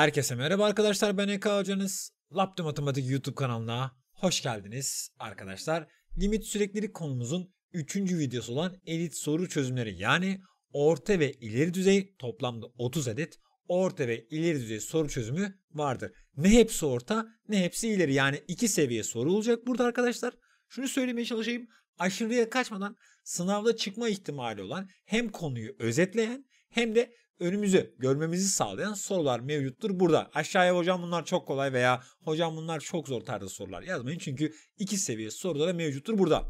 Herkese merhaba arkadaşlar ben Eka hocanız. Laptop Matematik YouTube kanalına hoş geldiniz arkadaşlar. Limit süreklilik konumuzun 3. videosu olan elit soru çözümleri yani orta ve ileri düzey toplamda 30 adet orta ve ileri düzey soru çözümü vardır. Ne hepsi orta ne hepsi ileri yani iki seviye soru olacak burada arkadaşlar. Şunu söylemeye çalışayım aşırıya kaçmadan sınavda çıkma ihtimali olan hem konuyu özetleyen hem de önümüzü görmemizi sağlayan sorular mevcuttur burada. Aşağıya hocam bunlar çok kolay veya hocam bunlar çok zor tarzı sorular yazmayın çünkü iki seviye sorulara mevcuttur burada.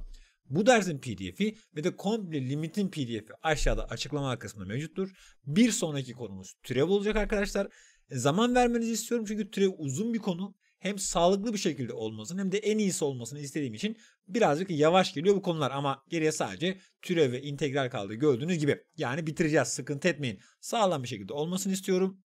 Bu dersin pdf'i ve de komple limitin pdf'i aşağıda açıklama kısmında mevcuttur. Bir sonraki konumuz türev olacak arkadaşlar. E, zaman vermenizi istiyorum çünkü türev uzun bir konu hem sağlıklı bir şekilde olmasını hem de en iyisi olmasını istediğim için birazcık yavaş geliyor bu konular ama geriye sadece türev ve integral kaldı gördüğünüz gibi. Yani bitireceğiz sıkıntı etmeyin. Sağlam bir şekilde olmasını istiyorum.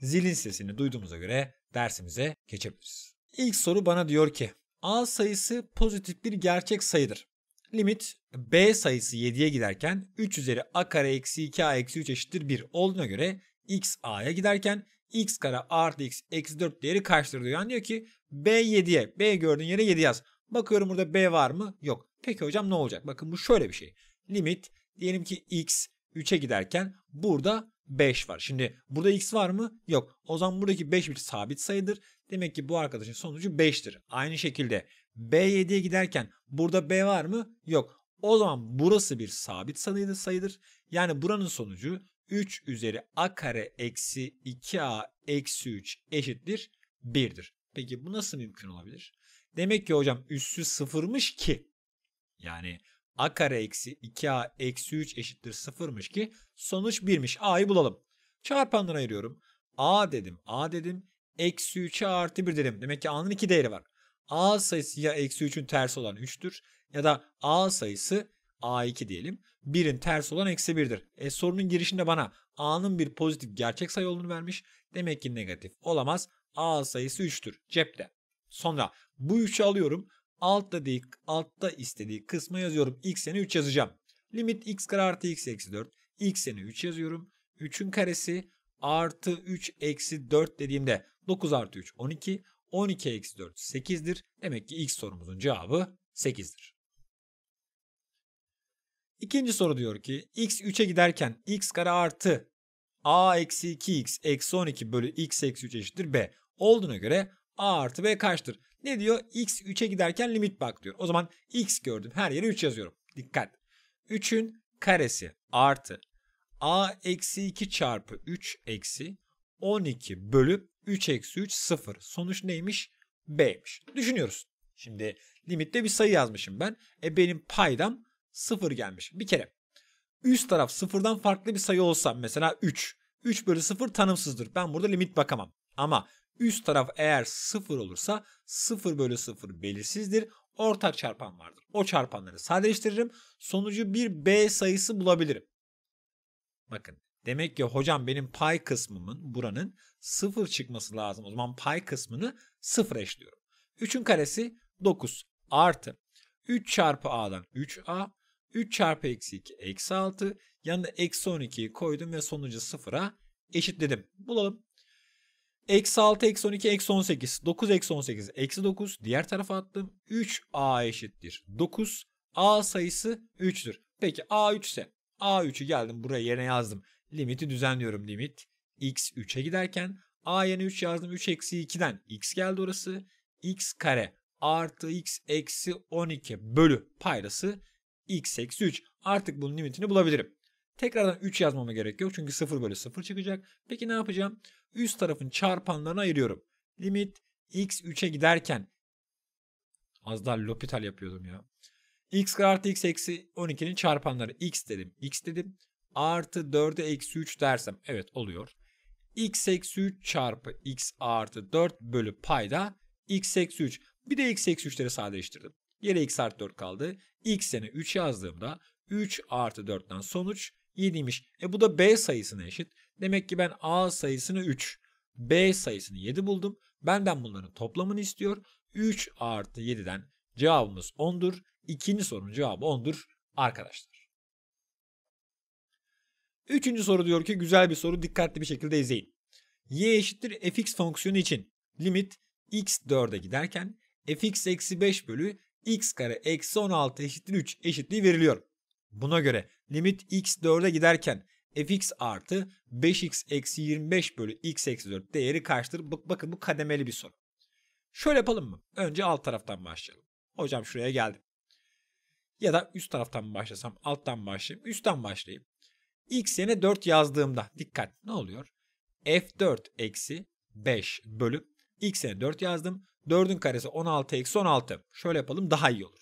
Zilin sesini duyduğumuza göre dersimize geçebiliriz. İlk soru bana diyor ki A sayısı pozitif bir gerçek sayıdır. Limit B sayısı 7'ye giderken 3 üzeri A kare eksi 2 A eksi 3 eşittir 1 olduğuna göre X A'ya giderken x kare artı x eksi 4 değeri kaçtır diyor. Yani diyor ki b 7'ye b gördüğün yere 7 yaz. Bakıyorum burada b var mı? Yok. Peki hocam ne olacak? Bakın bu şöyle bir şey. Limit diyelim ki x 3'e giderken burada 5 var. Şimdi burada x var mı? Yok. O zaman buradaki 5 bir sabit sayıdır. Demek ki bu arkadaşın sonucu 5'tir. Aynı şekilde B7'ye giderken burada B var mı? Yok. O zaman burası bir sabit sayıdır. sayıdır. Yani buranın sonucu 3 üzeri a kare eksi 2a eksi 3 eşittir 1'dir. Peki bu nasıl mümkün olabilir? Demek ki hocam üssü sıfırmış ki yani a kare eksi 2a eksi 3 eşittir sıfırmış ki sonuç 1'miş. a'yı bulalım. Çarpanlarına ayırıyorum. a dedim a dedim eksi 3'e artı 1 dedim. Demek ki a'nın iki değeri var. a sayısı ya eksi 3'ün tersi olan 3'tür ya da a sayısı A2 diyelim. 1'in tersi olan eksi 1'dir. E, sorunun girişinde bana A'nın bir pozitif gerçek sayı olduğunu vermiş. Demek ki negatif olamaz. A sayısı 3'tür cepte. Sonra bu 3'ü alıyorum. Altta değil, altta istediği kısma yazıyorum. X'ini 3 yazacağım. Limit x kare artı x eksi 4. X'ini 3 yazıyorum. 3'ün karesi artı 3 eksi 4 dediğimde 9 artı 3 12. 12 eksi 4 8'dir. Demek ki x sorumuzun cevabı 8'dir. İkinci soru diyor ki x 3'e giderken x kare artı a eksi 2x eksi 12 bölü x eksi 3 eşittir b olduğuna göre a artı b kaçtır? Ne diyor? x 3'e giderken limit bak diyor. O zaman x gördüm her yere 3 yazıyorum. Dikkat. 3'ün karesi artı a eksi 2 çarpı 3 eksi 12 bölü 3 eksi 3 0. Sonuç neymiş? B'ymiş. Düşünüyoruz. Şimdi limitte bir sayı yazmışım ben. E benim paydam 0 gelmiş. Bir kere üst taraf sıfırdan farklı bir sayı olsa mesela 3. 3 bölü 0 tanımsızdır. Ben burada limit bakamam. Ama üst taraf eğer 0 olursa 0 bölü 0 belirsizdir. Ortak çarpan vardır. O çarpanları sadeleştiririm. Sonucu bir B sayısı bulabilirim. Bakın demek ki hocam benim pay kısmımın buranın 0 çıkması lazım. O zaman pay kısmını 0 eşliyorum. 3'ün karesi 9 artı 3 çarpı A'dan 3A 3 çarpı eksi 2 eksi 6 yanına eksi 12'yi koydum ve sonucu 0'a eşitledim. Bulalım. Eksi 6 eksi 12 eksi 18 9 eksi 18 eksi 9 diğer tarafa attım. 3a eşittir 9 a sayısı 3'tür. Peki a 3 ise a3'ü geldim buraya yerine yazdım. Limiti düzenliyorum limit x 3'e giderken a yerine 3 yazdım 3 eksi 2'den x geldi orası x kare artı x eksi 12 bölü paydası x eksi 3. Artık bunun limitini bulabilirim. Tekrardan 3 yazmama gerek yok çünkü 0 bölü 0 çıkacak. Peki ne yapacağım? Üst tarafın çarpanlarına ayırıyorum. Limit x 3'e giderken az daha Lopital yapıyordum ya. x artı x eksi 12'nin çarpanları x dedim x dedim. Artı 4'e eksi 3 dersem evet oluyor. x eksi 3 çarpı x artı 4 bölü payda x eksi 3. Bir de x eksi 3'leri sadeleştirdim. Yere x artı 4 kaldı. X sene 3 yazdığımda 3 artı 4'ten sonuç 7'ymiş. E bu da B sayısına eşit. Demek ki ben A sayısını 3, B sayısını 7 buldum. Benden bunların toplamını istiyor. 3 artı 7'den cevabımız 10'dur. İkinci sorunun cevabı 10'dur arkadaşlar. Üçüncü soru diyor ki güzel bir soru dikkatli bir şekilde izleyin. y eşittir fx fonksiyonu için limit x 4'e giderken fx eksi 5 bölü x kare eksi 16 eşittir 3 eşitliği veriliyor. Buna göre limit x 4'e giderken fx artı 5x eksi 25 bölü x eksi 4 değeri kaçtır? Bakın bu kademeli bir soru. Şöyle yapalım mı? Önce alt taraftan başlayalım. Hocam şuraya geldim. Ya da üst taraftan başlasam alttan başlayayım. Üstten başlayayım. x yerine 4 yazdığımda dikkat ne oluyor? f4 eksi 5 bölü x yerine 4 yazdım. 4'ün karesi 16 eksi 16. Şöyle yapalım daha iyi olur.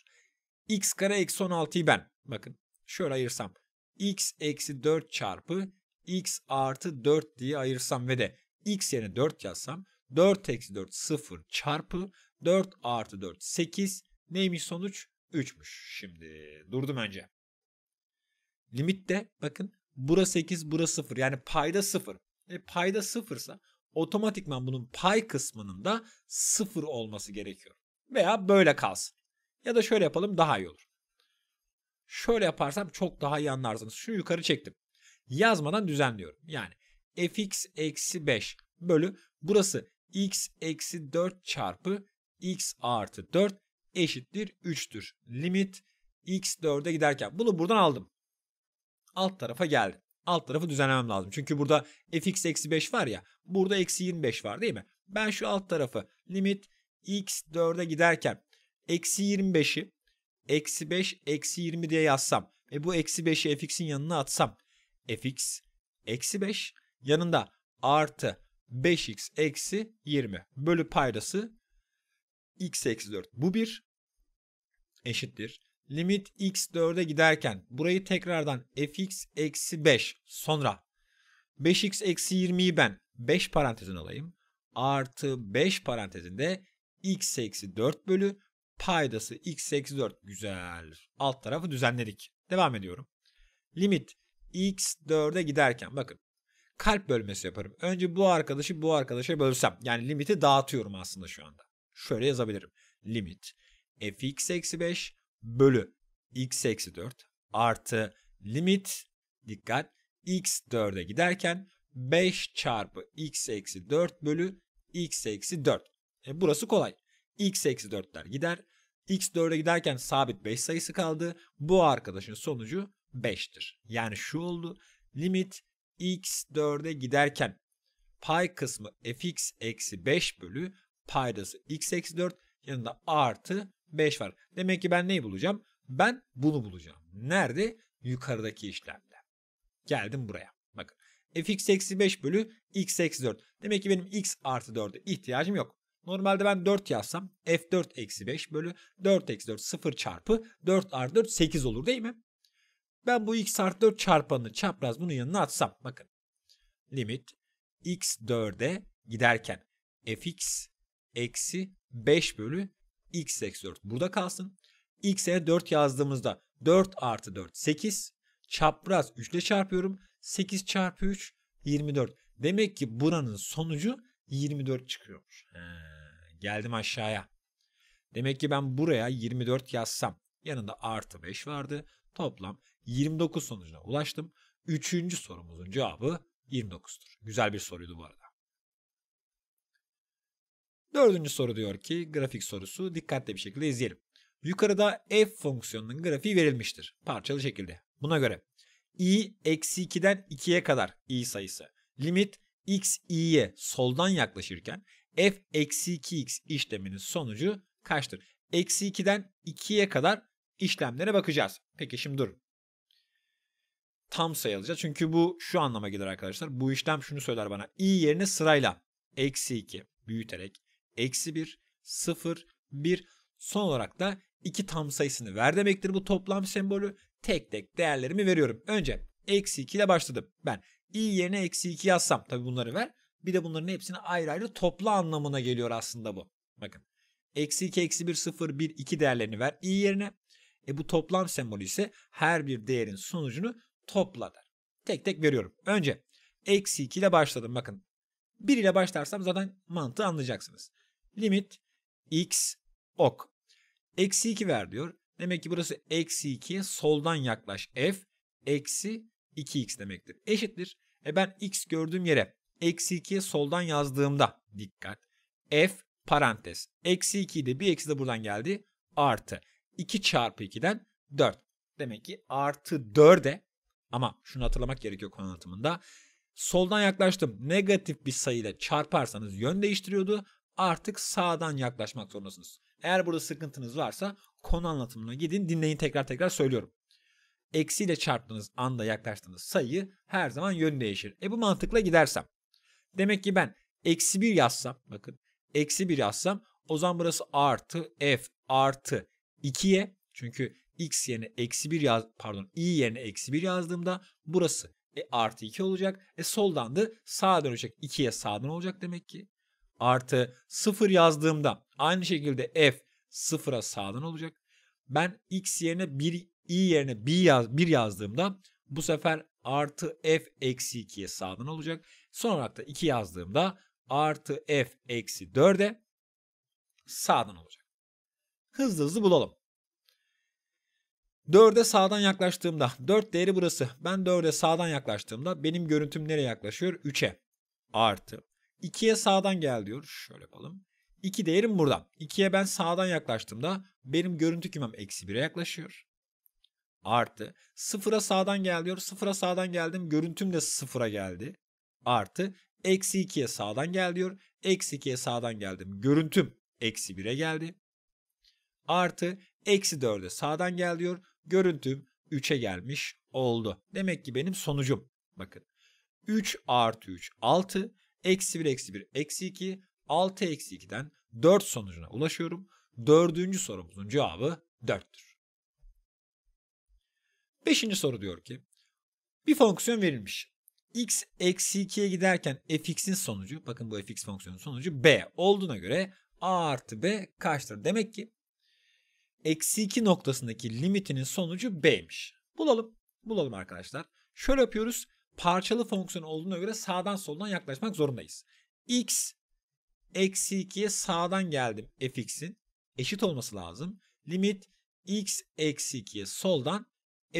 x kare eksi 16'yı ben bakın şöyle ayırsam x eksi 4 çarpı x artı 4 diye ayırsam ve de x yerine 4 yazsam 4 eksi 4 0 çarpı 4 artı 4 8 neymiş sonuç? 3'müş. Şimdi durdum önce. Limitte bakın bura 8 bura 0 yani payda 0. E payda 0 ise otomatikman bunun pay kısmının da sıfır olması gerekiyor. Veya böyle kalsın. Ya da şöyle yapalım daha iyi olur. Şöyle yaparsam çok daha iyi anlarsınız. Şunu yukarı çektim. Yazmadan düzenliyorum. Yani fx eksi 5 bölü burası x eksi 4 çarpı x artı 4 eşittir 3'tür. Limit x 4'e giderken bunu buradan aldım. Alt tarafa geldim alt tarafı düzenlemem lazım. Çünkü burada fx eksi 5 var ya. Burada eksi 25 var değil mi? Ben şu alt tarafı limit x 4'e giderken eksi 25'i eksi 5 eksi 20 diye yazsam ve bu eksi 5'i fx'in yanına atsam fx eksi 5 yanında artı 5x eksi 20 bölü paydası x eksi 4 bu bir eşittir limit x4'e giderken burayı tekrardan fx eksi 5 sonra 5x eksi 20'yi ben 5 parantezin alayım. Artı 5 parantezinde x eksi 4 bölü paydası x eksi 4. Güzel. Alt tarafı düzenledik. Devam ediyorum. Limit x4'e giderken bakın kalp bölmesi yaparım. Önce bu arkadaşı bu arkadaşa bölsem. Yani limiti dağıtıyorum aslında şu anda. Şöyle yazabilirim. Limit fx eksi 5 bölü x eksi 4 artı limit dikkat x 4'e giderken 5 çarpı x eksi 4 bölü x eksi 4. E burası kolay. x eksi 4'ler gider. x 4'e giderken sabit 5 sayısı kaldı. Bu arkadaşın sonucu 5'tir. Yani şu oldu. Limit x 4'e giderken pay kısmı fx eksi 5 bölü paydası x eksi 4 yanında artı 5 var. Demek ki ben neyi bulacağım? Ben bunu bulacağım. Nerede? Yukarıdaki işlemde. Geldim buraya. Bakın. fx eksi 5 bölü x eksi 4. Demek ki benim x artı 4'e ihtiyacım yok. Normalde ben 4 yazsam f4 eksi 5 bölü 4 eksi 4 0 çarpı 4 artı 4 8 olur değil mi? Ben bu x artı 4 çarpanını çapraz bunun yanına atsam bakın. Limit x 4'e giderken fx eksi 5 bölü x eksi 4 burada kalsın. x'e 4 yazdığımızda 4 artı 4 8. Çapraz 3 ile çarpıyorum. 8 çarpı 3 24. Demek ki buranın sonucu 24 çıkıyormuş. He, geldim aşağıya. Demek ki ben buraya 24 yazsam yanında artı 5 vardı. Toplam 29 sonucuna ulaştım. Üçüncü sorumuzun cevabı 29'tur. Güzel bir soruydu bu arada. Dördüncü soru diyor ki grafik sorusu dikkatli bir şekilde izleyelim. Yukarıda f fonksiyonunun grafiği verilmiştir parçalı şekilde. Buna göre i eksi 2'den 2'ye kadar i sayısı. Limit x i'ye soldan yaklaşırken f eksi 2x işleminin sonucu kaçtır? Eksi 2'den 2'ye kadar işlemlere bakacağız. Peki şimdi dur. Tam sayı alacağız. Çünkü bu şu anlama gelir arkadaşlar. Bu işlem şunu söyler bana. i yerine sırayla eksi 2 büyüterek eksi 1, 0, 1 son olarak da 2 tam sayısını ver demektir bu toplam sembolü. Tek tek değerlerimi veriyorum. Önce eksi 2 ile başladım. Ben i yerine eksi 2 yazsam tabi bunları ver. Bir de bunların hepsini ayrı ayrı topla anlamına geliyor aslında bu. Bakın eksi 2, eksi 1, 0, 1, 2 değerlerini ver i yerine. E bu toplam sembolü ise her bir değerin sonucunu topla der. Tek tek veriyorum. Önce eksi 2 ile başladım bakın. 1 ile başlarsam zaten mantığı anlayacaksınız. Limit x ok. Eksi 2 ver diyor. Demek ki burası eksi 2'ye soldan yaklaş f. Eksi 2x demektir. Eşittir. E ben x gördüğüm yere eksi 2'ye soldan yazdığımda dikkat. f parantez. Eksi 2 de bir eksi de buradan geldi. Artı. 2 çarpı 2'den 4. Demek ki artı 4'e ama şunu hatırlamak gerekiyor konu anlatımında. Soldan yaklaştım. Negatif bir sayıyla çarparsanız yön değiştiriyordu artık sağdan yaklaşmak zorundasınız. Eğer burada sıkıntınız varsa konu anlatımına gidin dinleyin tekrar tekrar söylüyorum. Eksiyle çarptığınız anda yaklaştığınız sayı her zaman yön değişir. E bu mantıkla gidersem. Demek ki ben eksi 1 yazsam bakın eksi 1 yazsam o zaman burası artı f artı 2'ye çünkü x yerine eksi 1 yaz pardon i yerine eksi 1 yazdığımda burası e, artı 2 olacak. E soldan da sağa dönecek 2'ye sağdan olacak demek ki artı 0 yazdığımda aynı şekilde f 0'a sağdan olacak. Ben x yerine 1 i yerine 1 yaz, 1 yazdığımda bu sefer artı f eksi 2'ye sağdan olacak. Son olarak da 2 yazdığımda artı f eksi 4'e sağdan olacak. Hızlı hızlı bulalım. 4'e sağdan yaklaştığımda 4 değeri burası. Ben 4'e sağdan yaklaştığımda benim görüntüm nereye yaklaşıyor? 3'e artı 2'ye sağdan gel diyor. Şöyle yapalım. 2 değerim burada. 2'ye ben sağdan yaklaştığımda benim görüntü kümem eksi 1'e yaklaşıyor. Artı. 0'a sağdan gel diyor. 0'a sağdan geldim. Görüntüm de 0'a geldi. Artı. Eksi 2'ye sağdan gel diyor. Eksi 2'ye sağdan geldim. Görüntüm eksi 1'e geldi. Artı. Eksi 4'e sağdan gel diyor. Görüntüm 3'e gelmiş oldu. Demek ki benim sonucum. Bakın. 3 artı 3 6. Eksi 1 eksi 1 eksi 2 6 eksi 2'den 4 sonucuna ulaşıyorum. Dördüncü sorumuzun cevabı 4'tür. Beşinci soru diyor ki bir fonksiyon verilmiş. x eksi 2'ye giderken fx'in sonucu bakın bu fx fonksiyonun sonucu b olduğuna göre a artı b kaçtır? Demek ki eksi 2 noktasındaki limitinin sonucu bmiş. Bulalım. Bulalım arkadaşlar. Şöyle yapıyoruz parçalı fonksiyon olduğuna göre sağdan soldan yaklaşmak zorundayız. x eksi 2'ye sağdan geldim fx'in eşit olması lazım. Limit x eksi 2'ye soldan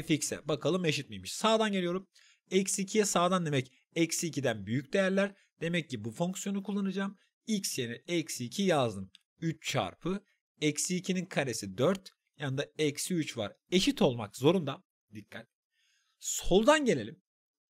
fx'e bakalım eşit miymiş. Sağdan geliyorum. Eksi 2'ye sağdan demek eksi 2'den büyük değerler. Demek ki bu fonksiyonu kullanacağım. x yerine eksi 2 yazdım. 3 çarpı eksi 2'nin karesi 4 yanında eksi 3 var. Eşit olmak zorunda. Dikkat. Soldan gelelim.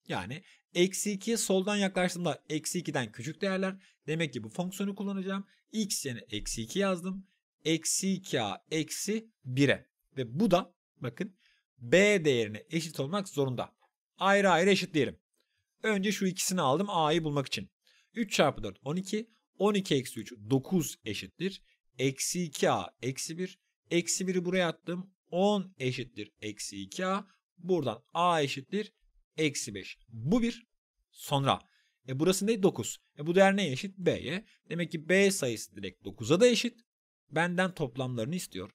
Yani eksi 2'ye soldan yaklaştığımda eksi 2'den küçük değerler. Demek ki bu fonksiyonu kullanacağım. X yerine eksi 2 yazdım. Eksi 2a eksi 1'e. Ve bu da bakın b değerine eşit olmak zorunda. Ayrı ayrı diyelim. Önce şu ikisini aldım a'yı bulmak için. 3 çarpı 4 12. 12 eksi 3 9 eşittir. Eksi 2a eksi 1. Eksi 1'i buraya attım. 10 eşittir eksi 2a. Buradan a eşittir Eksi 5. Bu bir Sonra. E burası ne? 9. E bu değer neye eşit? B'ye. Demek ki B sayısı direkt 9'a da eşit. Benden toplamlarını istiyor.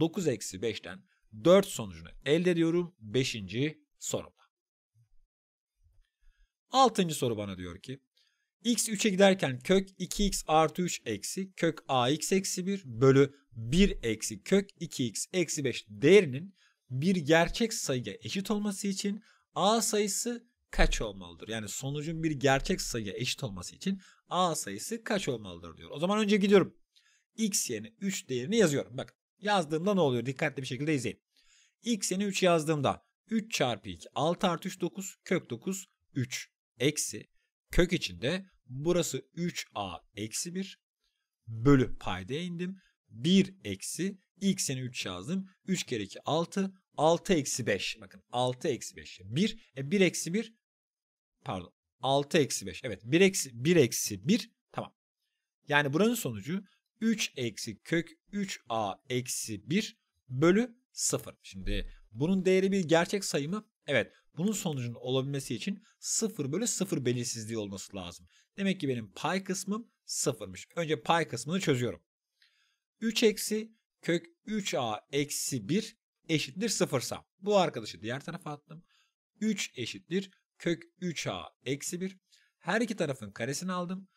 9 eksi 5'ten 4 sonucunu elde ediyorum. 5. sorumda. 6. soru bana diyor ki x 3'e giderken kök 2x artı 3 eksi kök ax eksi 1 bölü 1 eksi kök 2x eksi 5 değerinin bir gerçek sayıya eşit olması için A sayısı kaç olmalıdır? Yani sonucun bir gerçek sayıya eşit olması için A sayısı kaç olmalıdır diyor. O zaman önce gidiyorum. X yerine 3 değerini yazıyorum. Bak yazdığımda ne oluyor? Dikkatli bir şekilde izleyin. X yerine 3 yazdığımda 3 çarpı 2 6 artı 3 9 kök 9 3 eksi kök içinde burası 3a eksi 1 bölü paydaya indim. 1 eksi x yerine 3 yazdım. 3 kere 2 6 6 eksi 5. Bakın 6 eksi 5. 1. E 1 eksi 1. Pardon. 6 eksi 5. Evet 1 eksi 1 eksi 1. Tamam. Yani buranın sonucu 3 eksi kök 3a eksi 1 bölü 0. Şimdi bunun değeri bir gerçek sayı mı? Evet. Bunun sonucunun olabilmesi için 0 bölü 0 belirsizliği olması lazım. Demek ki benim pay kısmım 0'mış. Önce pay kısmını çözüyorum. 3 eksi kök 3a eksi 1 eşittir sıfırsa bu arkadaşı diğer tarafa attım. 3 eşittir kök 3a eksi 1. Her iki tarafın karesini aldım.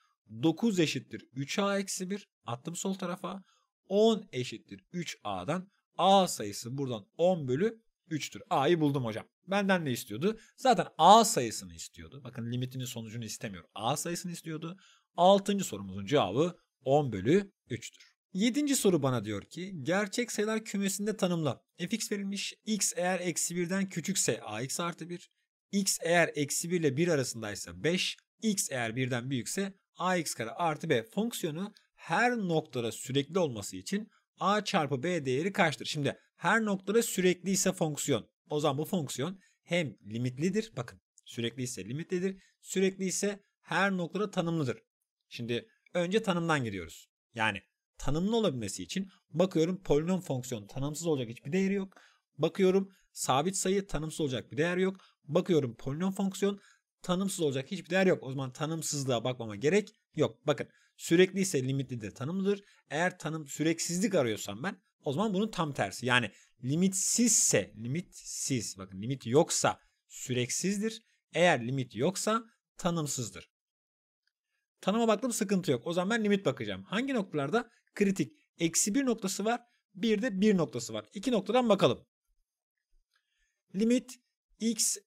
9 eşittir 3a eksi 1 attım sol tarafa. 10 eşittir 3a'dan a sayısı buradan 10 bölü 3'tür. A'yı buldum hocam. Benden ne istiyordu? Zaten A sayısını istiyordu. Bakın limitinin sonucunu istemiyor. A sayısını istiyordu. 6. sorumuzun cevabı 10 bölü 3'tür. Yedinci soru bana diyor ki gerçek sayılar kümesinde tanımla. fx verilmiş. x eğer eksi birden küçükse ax artı 1. x eğer eksi 1 ile 1 arasındaysa 5. x eğer birden büyükse ax kare artı b fonksiyonu her noktada sürekli olması için a çarpı b değeri kaçtır? Şimdi her noktada sürekli ise fonksiyon. O zaman bu fonksiyon hem limitlidir. Bakın sürekli ise limitlidir. Sürekli ise her noktada tanımlıdır. Şimdi önce tanımdan giriyoruz. Yani tanımlı olabilmesi için bakıyorum polinom fonksiyonu tanımsız olacak hiçbir değeri yok. Bakıyorum sabit sayı tanımsız olacak bir değer yok. Bakıyorum polinom fonksiyon tanımsız olacak hiçbir değer yok. O zaman tanımsızlığa bakmama gerek yok. Bakın sürekli ise limitli de tanımlıdır. Eğer tanım süreksizlik arıyorsam ben o zaman bunun tam tersi. Yani limitsizse limitsiz bakın limit yoksa süreksizdir. Eğer limit yoksa tanımsızdır. Tanıma baktım sıkıntı yok. O zaman ben limit bakacağım. Hangi noktalarda? kritik. Eksi bir noktası var. Bir de bir noktası var. İki noktadan bakalım. Limit x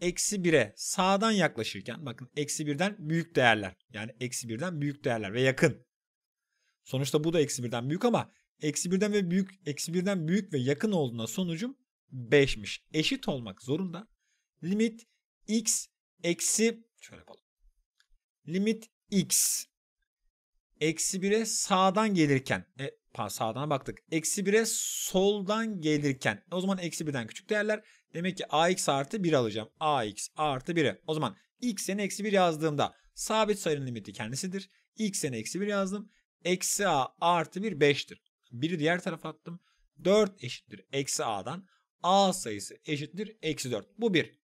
eksi 1'e sağdan yaklaşırken bakın eksi birden büyük değerler. Yani eksi birden büyük değerler ve yakın. Sonuçta bu da eksi birden büyük ama eksi birden ve büyük eksi birden büyük ve yakın olduğuna sonucum 5'miş. Eşit olmak zorunda. Limit x eksi şöyle yapalım. Limit x Eksi 1'e sağdan gelirken e, sağdan baktık. Eksi 1'e soldan gelirken o zaman eksi 1'den küçük değerler. Demek ki ax artı 1 alacağım. ax artı 1'e. O zaman x'e eksi 1 yazdığımda sabit sayının limiti kendisidir. x'e eksi 1 yazdım. Eksi a artı 1 5'tir. 1'i diğer tarafa attım. 4 eşittir eksi a'dan. a sayısı eşittir eksi 4. Bu 1.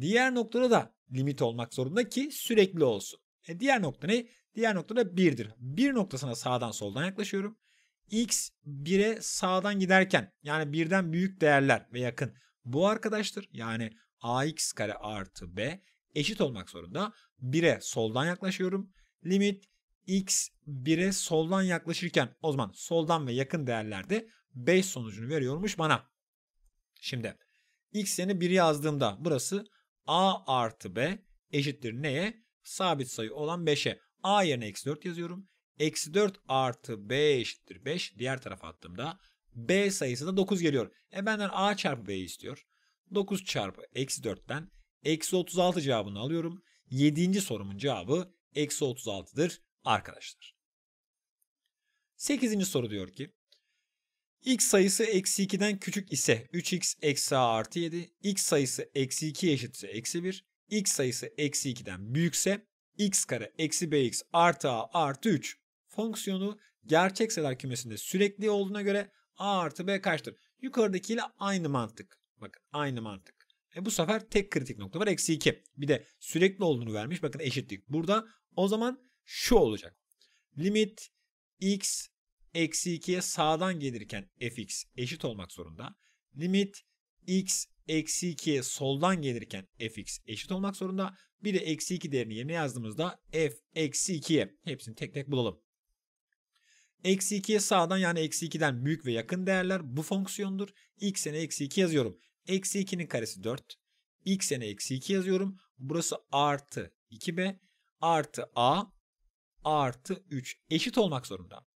Diğer noktada da limit olmak zorunda ki sürekli olsun. E diğer nokta ne? Diğer nokta da 1'dir. 1 noktasına sağdan soldan yaklaşıyorum. X 1'e sağdan giderken yani birden büyük değerler ve yakın bu arkadaştır. Yani ax kare artı b eşit olmak zorunda. 1'e soldan yaklaşıyorum. Limit x 1'e soldan yaklaşırken o zaman soldan ve yakın değerlerde 5 sonucunu veriyormuş bana. Şimdi x yerine 1 yazdığımda burası a artı b eşittir neye? sabit sayı olan 5'e a yerine eksi 4 yazıyorum. Eksi 4 artı b eşittir 5. Diğer tarafa attığımda b sayısı da 9 geliyor. E benden a çarpı b istiyor. 9 çarpı eksi 4'ten eksi 36 cevabını alıyorum. 7. sorumun cevabı eksi 36'dır arkadaşlar. 8. soru diyor ki x sayısı eksi 2'den küçük ise 3x eksi a artı 7, x sayısı eksi 2 eşitse eksi 1, x sayısı eksi 2'den büyükse x kare eksi bx artı a artı 3 fonksiyonu gerçek sayılar kümesinde sürekli olduğuna göre a artı b kaçtır? Yukarıdakiyle aynı mantık. Bakın aynı mantık. E bu sefer tek kritik nokta var eksi 2. Bir de sürekli olduğunu vermiş. Bakın eşitlik burada. O zaman şu olacak. Limit x eksi 2'ye sağdan gelirken fx eşit olmak zorunda. Limit x eksi 2 soldan gelirken fx eşit olmak zorunda. Bir de eksi 2 değerini yerine yazdığımızda f eksi 2'ye hepsini tek tek bulalım. Eksi 2'ye sağdan yani eksi 2'den büyük ve yakın değerler bu fonksiyondur. x'e eksi 2 yazıyorum. Eksi 2'nin karesi 4. x'e eksi 2 yazıyorum. Burası artı 2b artı a artı 3 eşit olmak zorunda.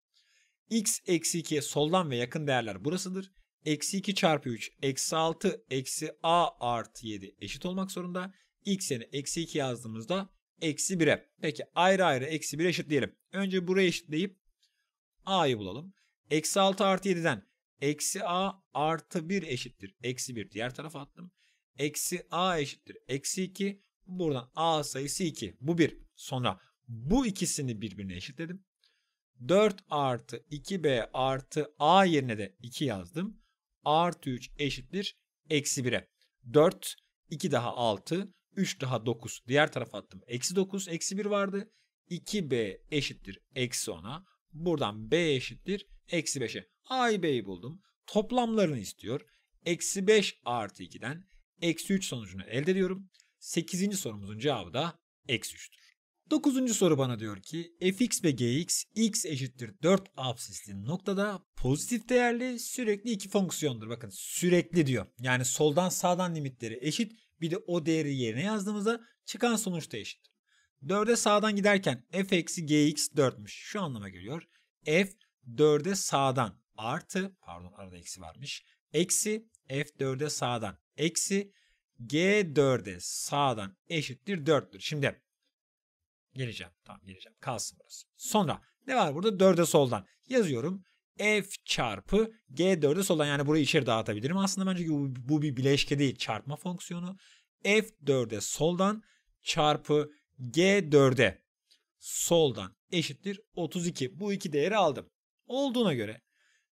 x eksi 2'ye soldan ve yakın değerler burasıdır eksi 2 çarpı 3 eksi 6 eksi a artı 7 eşit olmak zorunda. x'ini eksi 2 yazdığımızda eksi 1'e. Peki ayrı ayrı eksi 1 diyelim. Önce burayı eşitleyip a'yı bulalım. Eksi 6 artı 7'den eksi a artı 1 eşittir. Eksi 1 diğer tarafa attım. Eksi a eşittir. Eksi 2 buradan a sayısı 2. Bu 1. Sonra bu ikisini birbirine eşitledim. 4 artı 2b artı a yerine de 2 yazdım artı 3 eşittir eksi 1'e. 4, 2 daha 6, 3 daha 9. Diğer tarafa attım. Eksi 9, eksi 1 vardı. 2b eşittir eksi 10'a. Buradan b eşittir eksi 5'e. A'yı b'yi buldum. Toplamlarını istiyor. Eksi 5 artı 2'den eksi 3 sonucunu elde ediyorum. 8. sorumuzun cevabı da eksi 3'tür. Dokuzuncu soru bana diyor ki fx ve gx x eşittir 4 absisli noktada pozitif değerli sürekli iki fonksiyondur. Bakın sürekli diyor. Yani soldan sağdan limitleri eşit bir de o değeri yerine yazdığımızda çıkan sonuç da eşit. 4'e sağdan giderken f eksi gx 4'müş. Şu anlama geliyor. f 4'e sağdan artı pardon arada eksi varmış. Eksi f 4'e sağdan eksi g 4'e sağdan eşittir 4'tür. Şimdi Geleceğim. Tamam geleceğim. Kalsın burası. Sonra ne var burada? 4'e soldan. Yazıyorum. F çarpı G4'e soldan yani burayı içeri dağıtabilirim. Aslında bence bu, bu bir bileşke değil. Çarpma fonksiyonu. F4'e soldan çarpı G4'e soldan eşittir 32. Bu iki değeri aldım. Olduğuna göre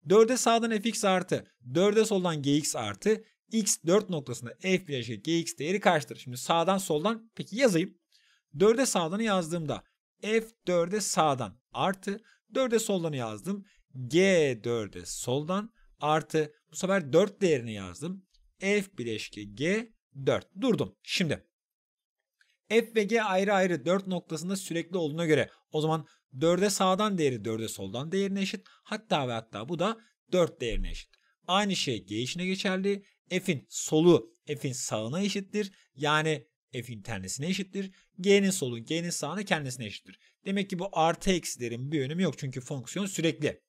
4'e sağdan fx artı 4'e soldan gx artı x4 noktasında f bileşik gx değeri kaçtır? Şimdi sağdan soldan peki yazayım. 4'e sağdanı yazdığımda F 4'e sağdan artı 4'e soldan yazdım. G 4'e soldan artı bu sefer 4 değerini yazdım. F bileşke G 4. Durdum. Şimdi F ve G ayrı ayrı 4 noktasında sürekli olduğuna göre o zaman 4'e sağdan değeri 4'e soldan değerine eşit. Hatta ve hatta bu da 4 değerine eşit. Aynı şey G işine geçerli. F'in solu F'in sağına eşittir. Yani F'in kendisine eşittir. G'nin solu, G'nin sağını kendisine eşittir. Demek ki bu artı eksilerin bir önemi yok. Çünkü fonksiyon sürekli.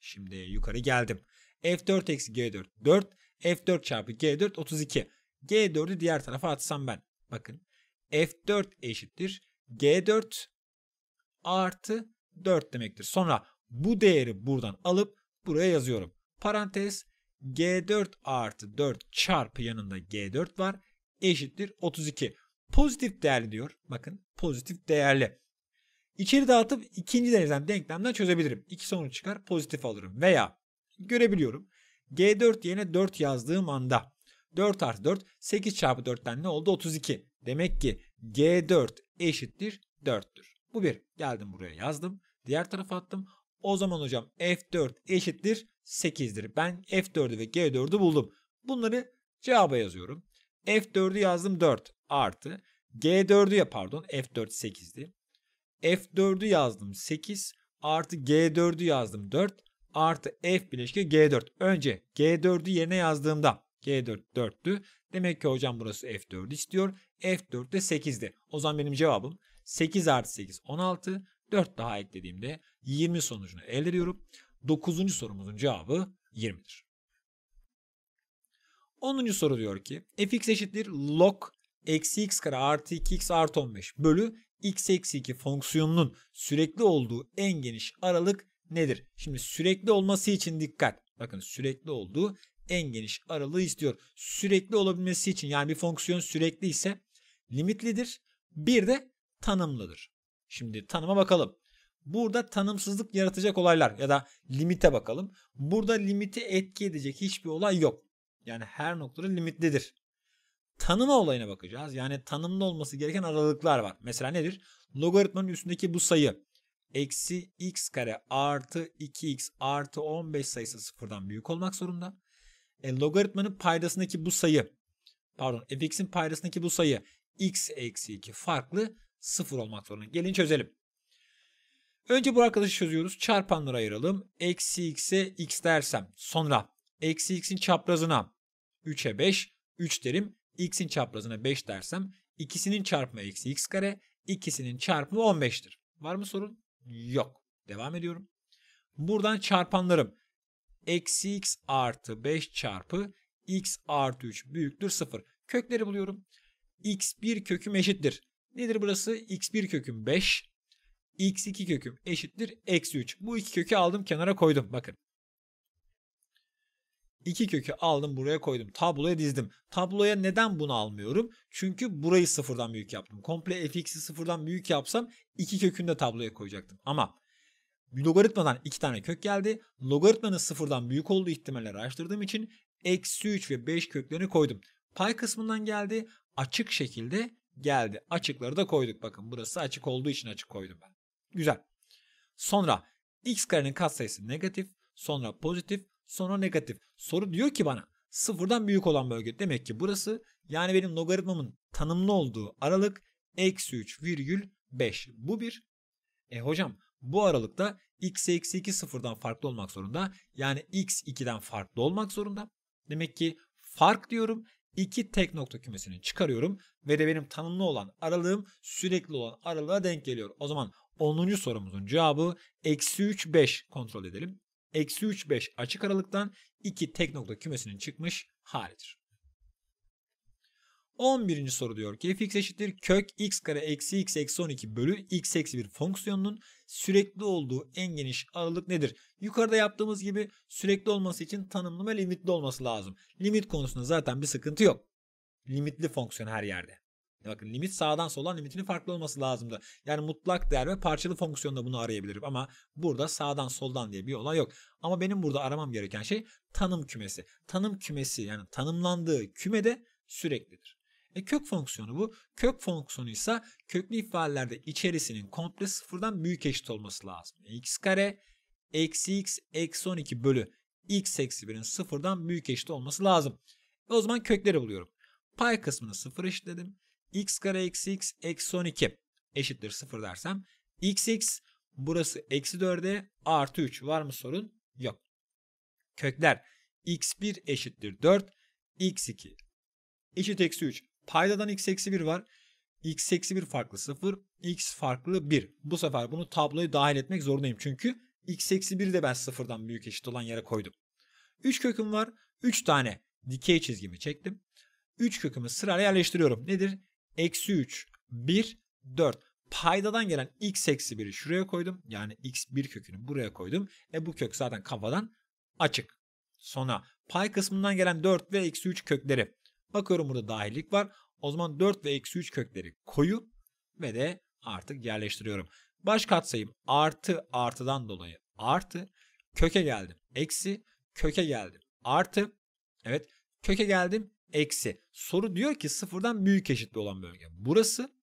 Şimdi yukarı geldim. F4 eksi G4 4. F4 çarpı G4 32. G4'ü diğer tarafa atsam ben. Bakın F4 eşittir. G4 artı 4 demektir. Sonra bu değeri buradan alıp buraya yazıyorum. Parantez G4 artı 4 çarpı yanında G4 var eşittir 32. Pozitif değerli diyor. Bakın pozitif değerli. İçeri dağıtıp ikinci dereceden denklemden çözebilirim. İki sonuç çıkar pozitif alırım. Veya görebiliyorum. G4 yerine 4 yazdığım anda 4 artı 4 8 çarpı 4'ten ne oldu? 32. Demek ki G4 eşittir 4'tür. Bu bir. Geldim buraya yazdım. Diğer tarafa attım. O zaman hocam F4 eşittir 8'dir. Ben F4'ü ve G4'ü buldum. Bunları cevaba yazıyorum. F4'ü yazdım 4 artı. G4'ü ya pardon F4 8'di. F4'ü yazdım 8 artı G4'ü yazdım 4 artı F bileşke G4. Önce G4'ü yerine yazdığımda G4 4'tü. Demek ki hocam burası F4 istiyor. F4 de 8'di. O zaman benim cevabım 8 artı 8 16. 4 daha eklediğimde 20 sonucunu elde ediyorum. 9. sorumuzun cevabı 20'dir. 10. soru diyor ki fx eşittir log eksi x kare artı 2x artı 15 bölü x eksi 2 fonksiyonunun sürekli olduğu en geniş aralık nedir? Şimdi sürekli olması için dikkat. Bakın sürekli olduğu en geniş aralığı istiyor. Sürekli olabilmesi için yani bir fonksiyon sürekli ise limitlidir. Bir de tanımlıdır. Şimdi tanıma bakalım. Burada tanımsızlık yaratacak olaylar ya da limite bakalım. Burada limiti etki edecek hiçbir olay yok. Yani her noktada limitlidir. Tanıma olayına bakacağız. Yani tanımlı olması gereken aralıklar var. Mesela nedir? Logaritmanın üstündeki bu sayı eksi x kare artı 2x artı 15 sayısı sıfırdan büyük olmak zorunda. E, logaritmanın paydasındaki bu sayı pardon fx'in paydasındaki bu sayı x eksi 2 farklı sıfır olmak zorunda. Gelin çözelim. Önce bu arkadaşı çözüyoruz. Çarpanları ayıralım. Eksi x'e x dersem sonra eksi x'in çaprazına 3'e 5, 3 derim. X'in çaprazına 5 dersem ikisinin çarpımı eksi x kare, ikisinin çarpımı 15'tir. Var mı sorun? Yok. Devam ediyorum. Buradan çarpanlarım. Eksi x artı 5 çarpı x artı 3 büyüktür 0. Kökleri buluyorum. x1 köküm eşittir. Nedir burası? x1 köküm 5. x2 köküm eşittir eksi 3. Bu iki kökü aldım kenara koydum. Bakın 2 kökü aldım buraya koydum. Tabloya dizdim. Tabloya neden bunu almıyorum? Çünkü burayı sıfırdan büyük yaptım. Komple fx'i sıfırdan büyük yapsam 2 kökünü de tabloya koyacaktım. Ama logaritmadan 2 tane kök geldi. Logaritmanın sıfırdan büyük olduğu ihtimalleri araştırdığım için eksi 3 ve 5 köklerini koydum. Pay kısmından geldi. Açık şekilde geldi. Açıkları da koyduk. Bakın burası açık olduğu için açık koydum ben. Güzel. Sonra x karenin katsayısı negatif, sonra pozitif, sonra negatif. Soru diyor ki bana sıfırdan büyük olan bölge. Demek ki burası yani benim logaritmamın tanımlı olduğu aralık eksi 3 virgül 5. Bu bir. E hocam bu aralıkta x eksi 2 sıfırdan farklı olmak zorunda. Yani x 2'den farklı olmak zorunda. Demek ki fark diyorum. iki tek nokta kümesini çıkarıyorum ve de benim tanımlı olan aralığım sürekli olan aralığa denk geliyor. O zaman 10. sorumuzun cevabı eksi 3 5 kontrol edelim eksi 3-5 açık aralıktan 2 tek nokta kümesinin çıkmış halidir. 11. soru diyor ki fx eşittir kök x kare eksi x eksi 12 bölü x eksi 1 fonksiyonunun sürekli olduğu en geniş aralık nedir? Yukarıda yaptığımız gibi sürekli olması için tanımlı ve limitli olması lazım. Limit konusunda zaten bir sıkıntı yok. Limitli fonksiyon her yerde. Bakın limit sağdan sola limitinin farklı olması lazımdı. Yani mutlak değer ve parçalı fonksiyonda bunu arayabilirim ama burada sağdan soldan diye bir olay yok. Ama benim burada aramam gereken şey tanım kümesi. Tanım kümesi yani tanımlandığı kümede süreklidir. E kök fonksiyonu bu. Kök fonksiyonu ise köklü ifadelerde içerisinin komple sıfırdan büyük eşit olması lazım. E, x kare eksi x eksi 12 bölü x eksi 1'in sıfırdan büyük eşit olması lazım. E o zaman kökleri buluyorum. Pay kısmını sıfır eşitledim x kare eksi x eksi 12 eşittir 0 dersem xx burası eksi 4'e artı 3 var mı sorun? Yok. Kökler x1 eşittir 4 x2 eşit eksi 3 paydadan x eksi 1 var x eksi 1 farklı 0 x farklı 1 bu sefer bunu tabloya dahil etmek zorundayım çünkü x eksi 1'i de ben sıfırdan büyük eşit olan yere koydum. 3 köküm var 3 tane dikey çizgimi çektim. 3 kökümü sırayla yerleştiriyorum. Nedir? eksi 3, 1, 4. Paydadan gelen x eksi 1'i şuraya koydum. Yani x1 kökünü buraya koydum. E bu kök zaten kafadan açık. Sonra pay kısmından gelen 4 ve eksi 3 kökleri. Bakıyorum burada dahillik var. O zaman 4 ve eksi 3 kökleri koyu ve de artık yerleştiriyorum. Baş katsayım artı artıdan dolayı artı. Köke geldim eksi. Köke geldim artı. Evet köke geldim eksi. Soru diyor ki sıfırdan büyük eşitli olan bölge burası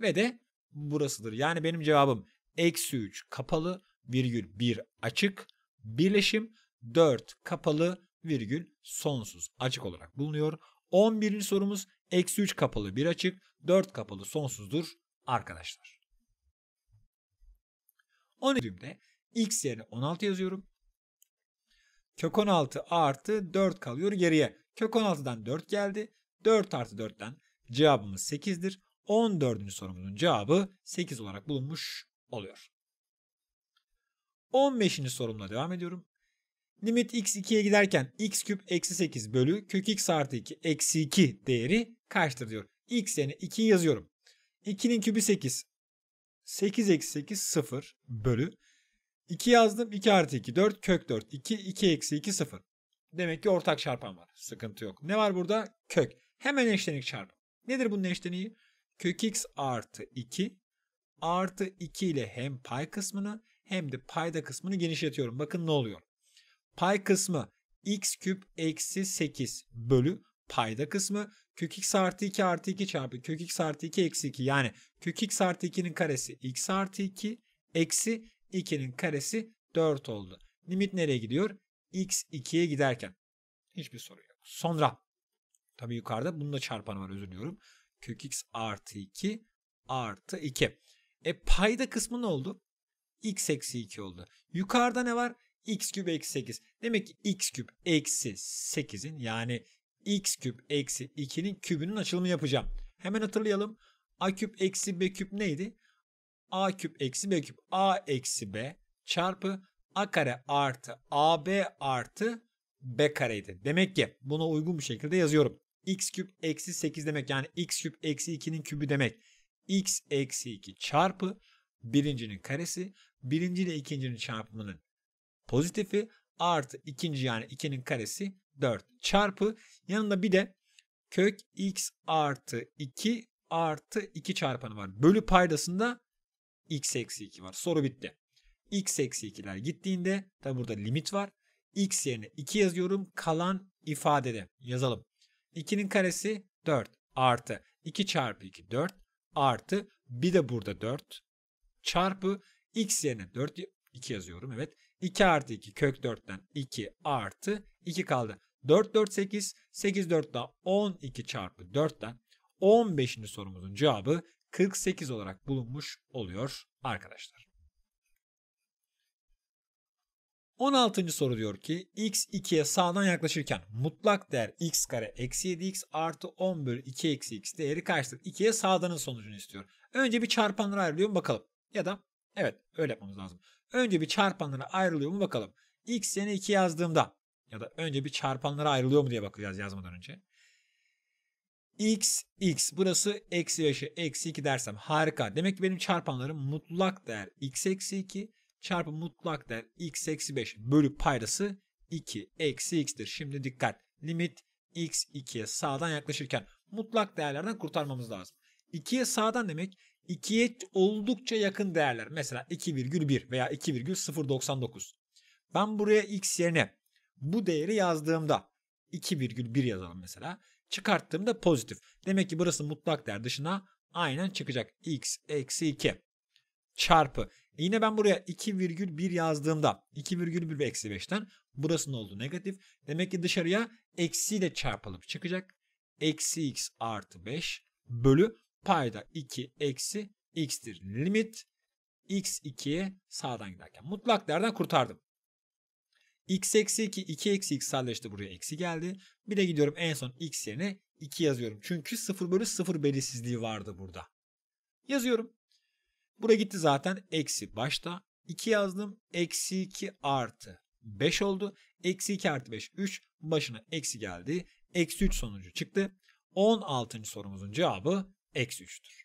ve de burasıdır. Yani benim cevabım eksi 3 kapalı virgül 1 açık birleşim 4 kapalı virgül sonsuz açık olarak bulunuyor. 11. sorumuz eksi 3 kapalı 1 açık 4 kapalı sonsuzdur arkadaşlar. 12'de x yerine 16 yazıyorum. Kök 16 artı 4 kalıyor geriye. Kök 16'dan 4 geldi. 4 artı 4'ten cevabımız 8'dir. 14. sorumuzun cevabı 8 olarak bulunmuş oluyor. 15. sorumla devam ediyorum. Limit x 2'ye giderken x küp eksi 8 bölü kök x artı 2 eksi 2 değeri kaçtır diyor. x yerine 2'yi yazıyorum. 2'nin kübü 8. 8 eksi 8 0 bölü. 2 yazdım 2 artı 2 4 kök 4 2 2 eksi 2 0. Demek ki ortak çarpan var. Sıkıntı yok. Ne var burada? Kök. Hemen eşlenik çarpan. Nedir bunun eşleniği? Kök x artı 2 artı 2 ile hem pay kısmını hem de payda kısmını genişletiyorum. Bakın ne oluyor? Pay kısmı x küp eksi 8 bölü payda kısmı kök x artı 2 artı 2 çarpı kök x artı 2 eksi 2 yani kök x artı 2'nin karesi x artı 2 eksi 2'nin karesi 4 oldu. Limit nereye gidiyor? x2'ye giderken. Hiçbir sorun yok. Sonra tabii yukarıda bunu da çarpan var özür diliyorum. Kök x artı 2 artı 2. E payda kısmı ne oldu? x eksi 2 oldu. Yukarıda ne var? x küp eksi 8. Demek ki x küp eksi 8'in yani x küp eksi 2'nin kübünün açılımı yapacağım. Hemen hatırlayalım. a küp eksi b küp neydi? a küp eksi b küp. a eksi b çarpı a kare artı ab artı b kareydi. Demek ki buna uygun bir şekilde yazıyorum. x küp eksi 8 demek yani x küp eksi 2'nin kübü demek. x eksi 2 çarpı birincinin karesi birinci ile ikincinin çarpımının pozitifi artı ikinci yani 2'nin karesi 4 çarpı yanında bir de kök x artı 2 artı 2 çarpanı var. Bölü paydasında x eksi 2 var. Soru bitti x eksi 2'ler gittiğinde tabi burada limit var. x yerine 2 yazıyorum kalan ifadede yazalım. 2'nin karesi 4 artı 2 çarpı 2 4 artı bir de burada 4 çarpı x yerine 4 2 yazıyorum evet. 2 artı 2 kök 4'ten 2 artı 2 kaldı. 4 4 8 8 4 daha 12 çarpı 4'ten 15. sorumuzun cevabı 48 olarak bulunmuş oluyor arkadaşlar. 16. soru diyor ki x 2'ye sağdan yaklaşırken mutlak değer x kare eksi 7x artı 10 bölü 2 eksi x değeri kaçtır? 2'ye sağdanın sonucunu istiyor. Önce bir çarpanlara ayrılıyor mu bakalım. Ya da evet öyle yapmamız lazım. Önce bir çarpanlara ayrılıyor mu bakalım. x yerine 2 yazdığımda ya da önce bir çarpanlara ayrılıyor mu diye bakacağız yazmadan önce. x x burası eksi 5'e eksi 2 dersem harika. Demek ki benim çarpanlarım mutlak değer x eksi 2 çarpı mutlak değer x eksi 5 bölü paydası 2 eksi x'tir. Şimdi dikkat limit x 2'ye sağdan yaklaşırken mutlak değerlerden kurtarmamız lazım. 2'ye sağdan demek 2'ye oldukça yakın değerler. Mesela 2,1 veya 2,099. Ben buraya x yerine bu değeri yazdığımda 2,1 yazalım mesela. Çıkarttığımda pozitif. Demek ki burası mutlak değer dışına aynen çıkacak. x eksi 2 çarpı. yine ben buraya 2,1 yazdığımda 2,1 eksi 5'ten burası ne oldu? Negatif. Demek ki dışarıya eksiyle çarpılıp çıkacak. Eksi x artı 5 bölü payda 2 eksi x'tir. Limit x 2'ye sağdan giderken. Mutlak değerden kurtardım. x eksi 2, 2 eksi x sadeleşti buraya eksi geldi. Bir de gidiyorum en son x yerine 2 yazıyorum. Çünkü 0 bölü 0 belirsizliği vardı burada. Yazıyorum. Buraya gitti zaten eksi başta. 2 yazdım. Eksi 2 artı 5 oldu. Eksi 2 artı 5 3. Başına eksi geldi. Eksi 3 sonucu çıktı. 16. sorumuzun cevabı eksi 3'tür.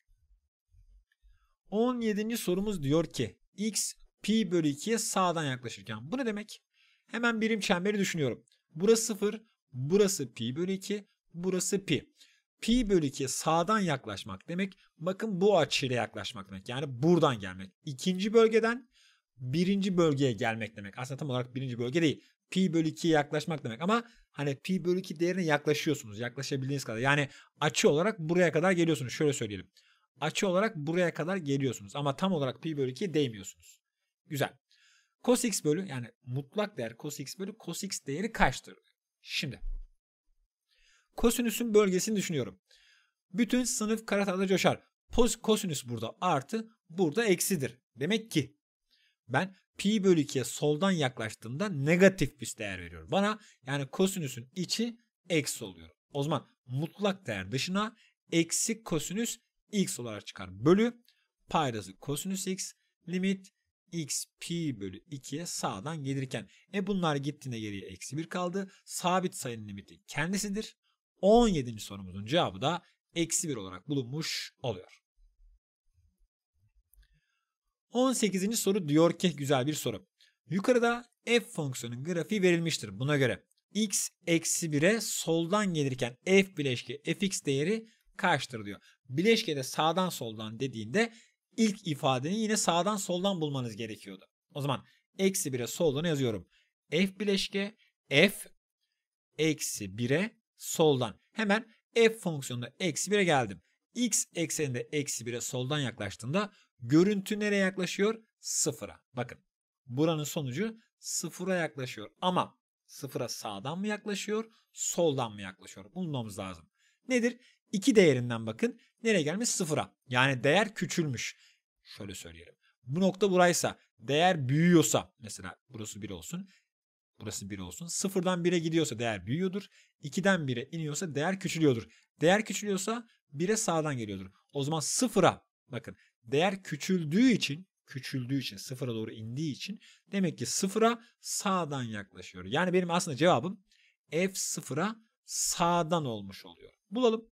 17. sorumuz diyor ki x pi bölü 2'ye sağdan yaklaşırken. Bu ne demek? Hemen birim çemberi düşünüyorum. Burası 0, burası pi bölü 2, burası pi. Pi bölü 2 sağdan yaklaşmak demek. Bakın bu açıyla yaklaşmak demek. Yani buradan gelmek. İkinci bölgeden birinci bölgeye gelmek demek. Aslında tam olarak birinci bölge değil. Pi bölü 2'ye yaklaşmak demek ama hani pi bölü 2 değerine yaklaşıyorsunuz. Yaklaşabildiğiniz kadar. Yani açı olarak buraya kadar geliyorsunuz. Şöyle söyleyelim. Açı olarak buraya kadar geliyorsunuz ama tam olarak pi bölü 2'ye değmiyorsunuz. Güzel. Cos x bölü yani mutlak değer cos x bölü cos x değeri kaçtır? Şimdi Kosinüsün bölgesini düşünüyorum. Bütün sınıf karatan'da coşar. Pos, kosinüs burada artı, burada eksidir. Demek ki ben pi bölü 2'ye soldan yaklaştığımda negatif bir değer veriyorum. Bana yani kosinüsün içi eksi oluyor. O zaman mutlak değer dışına eksi kosinüs x olarak çıkar. Bölü paydası kosinüs x limit x pi bölü 2'ye sağdan gelirken. E bunlar gittiğinde geriye eksi 1 kaldı. Sabit sayının limiti kendisidir. 17. sorumuzun cevabı da eksi 1 olarak bulunmuş oluyor. 18. soru diyor ki güzel bir soru. Yukarıda f fonksiyonun grafiği verilmiştir. Buna göre x eksi 1'e soldan gelirken f bileşke fx değeri kaçtır diyor. Bileşkede sağdan soldan dediğinde ilk ifadeyi yine sağdan soldan bulmanız gerekiyordu. O zaman eksi 1'e soldan yazıyorum. f bileşke f eksi 1'e soldan. Hemen f fonksiyonunda eksi 1'e geldim. x ekseninde eksi 1'e soldan yaklaştığında görüntü nereye yaklaşıyor? Sıfıra. Bakın buranın sonucu sıfıra yaklaşıyor. Ama sıfıra sağdan mı yaklaşıyor? Soldan mı yaklaşıyor? Bulmamız lazım. Nedir? 2 değerinden bakın. Nereye gelmiş? Sıfıra. Yani değer küçülmüş. Şöyle söyleyelim. Bu nokta buraysa, değer büyüyorsa mesela burası 1 olsun. Burası 1 olsun. 0'dan 1'e gidiyorsa değer büyüyordur. 2'den 1'e iniyorsa değer küçülüyordur. Değer küçülüyorsa 1'e sağdan geliyordur. O zaman 0'a bakın değer küçüldüğü için küçüldüğü için sıfıra doğru indiği için demek ki sıfıra sağdan yaklaşıyor. Yani benim aslında cevabım f sıfıra sağdan olmuş oluyor. Bulalım.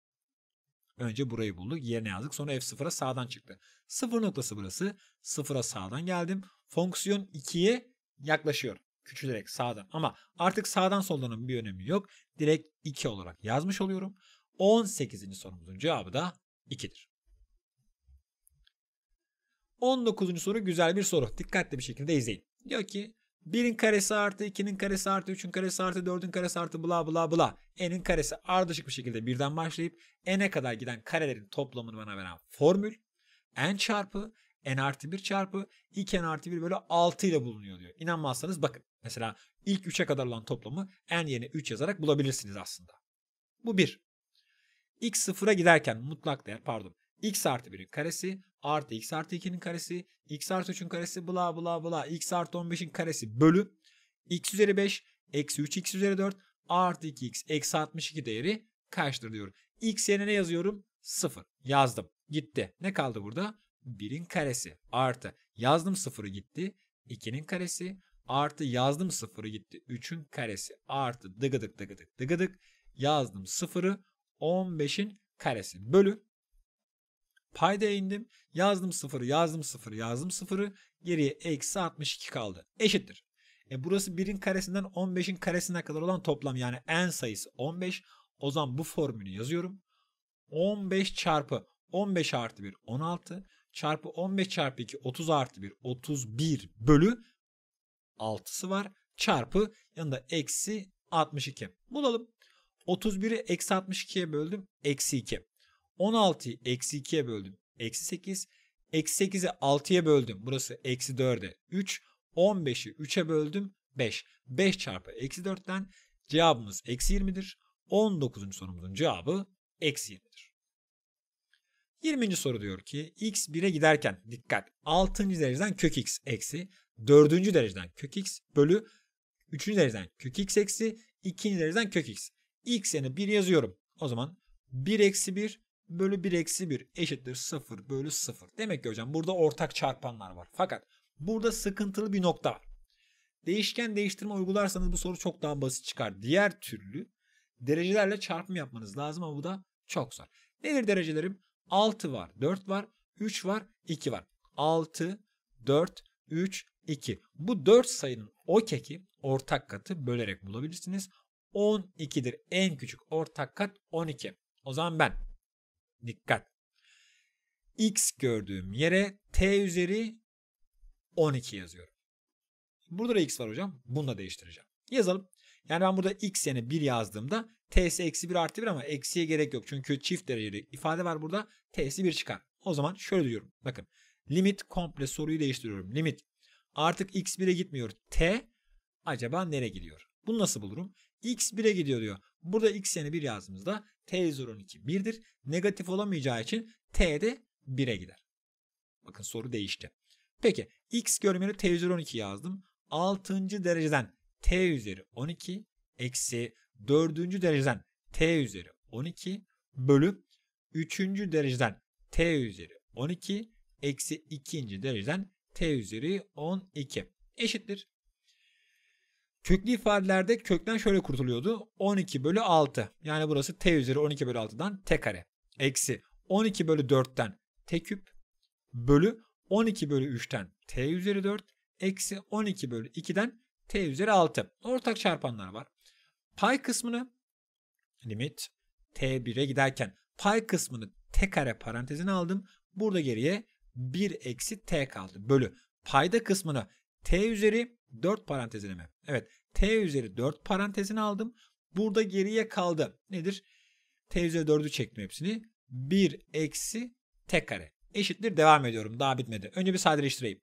Önce burayı bulduk. Yerine yazdık. Sonra f sıfıra sağdan çıktı. Sıfır noktası burası. Sıfıra sağdan geldim. Fonksiyon 2'ye yaklaşıyor küçülerek sağdan ama artık sağdan soldanın bir önemi yok. Direkt 2 olarak yazmış oluyorum. 18. sorumuzun cevabı da 2'dir. 19. soru güzel bir soru. Dikkatli bir şekilde izleyin. Diyor ki 1'in karesi artı 2'nin karesi artı 3'ün karesi artı 4'ün karesi artı bla bla bla. n'in karesi ardışık bir şekilde birden başlayıp n'e kadar giden karelerin toplamını bana veren formül n çarpı n artı 1 çarpı 2 n artı 1 bölü 6 ile bulunuyor diyor. İnanmazsanız bakın mesela ilk 3'e kadar olan toplamı n yerine 3 yazarak bulabilirsiniz aslında. Bu 1. x sıfıra giderken mutlak değer pardon x artı 1'in karesi artı x artı 2'nin karesi x artı 3'ün karesi bla bla bla x artı 15'in karesi bölü x üzeri 5 eksi 3 x üzeri 4 artı 2x eksi 62 değeri kaçtır diyorum. x yerine ne yazıyorum? 0 yazdım gitti. Ne kaldı burada? 1'in karesi artı yazdım 0'ı gitti 2'nin karesi artı yazdım 0'ı gitti 3'ün karesi artı dıgıdık dıgıdık dıgıdık yazdım 0'ı 15'in karesi bölü payda indim yazdım 0 yazdım 0 yazdım 0 geriye eksi 62 kaldı eşittir. E burası 1'in karesinden 15'in karesine kadar olan toplam yani en sayısı 15 o zaman bu formülü yazıyorum. 15 çarpı 15 artı 1 16 çarpı 15 çarpı 2 30 artı 1 31 bölü 6'sı var. Çarpı yanında eksi 62. Bulalım. 31'i eksi 62'ye böldüm. Eksi 2. 16'yı eksi 2'ye böldüm. Eksi 8. Eksi 8'i 6'ya böldüm. Burası eksi 4'e 3. 15'i 3'e böldüm. 5. 5 çarpı eksi 4'ten cevabımız eksi 20'dir. 19. sorumuzun cevabı eksi 20'dir. 20. soru diyor ki x 1'e giderken dikkat 6. dereceden kök x eksi 4. dereceden kök x bölü 3. dereceden kök x eksi 2. dereceden kök x. x yerine 1 yazıyorum. O zaman 1 eksi 1 bölü 1 eksi 1 eşittir 0 bölü 0. Demek ki hocam burada ortak çarpanlar var. Fakat burada sıkıntılı bir nokta var. Değişken değiştirme uygularsanız bu soru çok daha basit çıkar. Diğer türlü derecelerle çarpım yapmanız lazım ama bu da çok zor. Nedir derecelerim? 6 var, 4 var, 3 var, 2 var. 6, 4, 3, 2. Bu 4 sayının o keki ortak katı bölerek bulabilirsiniz. 12'dir. En küçük ortak kat 12. O zaman ben dikkat. X gördüğüm yere T üzeri 12 yazıyorum. Burada da X var hocam. Bunu da değiştireceğim. Yazalım. Yani ben burada X yerine 1 yazdığımda T'si eksi 1 artı 1 ama eksiye gerek yok. Çünkü çift dereceli ifade var burada. T'si 1 çıkar. O zaman şöyle diyorum. Bakın limit komple soruyu değiştiriyorum. Limit artık x1'e gitmiyor. T acaba nereye gidiyor? Bunu nasıl bulurum? x1'e gidiyor diyor. Burada x'ini 1 yazdığımızda t üzeri 12 1'dir. Negatif olamayacağı için t de 1'e gider. Bakın soru değişti. Peki x görmeni t üzeri 12 yazdım. 6. dereceden t üzeri 12 eksi 4. dereceden t üzeri 12 bölü 3. dereceden t üzeri 12 eksi 2. dereceden t üzeri 12 eşittir. Köklü ifadelerde kökten şöyle kurtuluyordu. 12 bölü 6 yani burası t üzeri 12 bölü 6'dan t kare eksi 12 bölü 4'ten t küp bölü 12 bölü 3'ten t üzeri 4 eksi 12 bölü 2'den t üzeri 6. Ortak çarpanlar var. Pay kısmını limit t1'e giderken pay kısmını t kare parantezine aldım. Burada geriye 1 eksi t kaldı. Bölü payda kısmını t üzeri 4 parantezine mi? Evet t üzeri 4 parantezine aldım. Burada geriye kaldı. Nedir? t üzeri 4'ü çektim hepsini. 1 eksi t kare. Eşittir devam ediyorum. Daha bitmedi. Önce bir sadeleştireyim.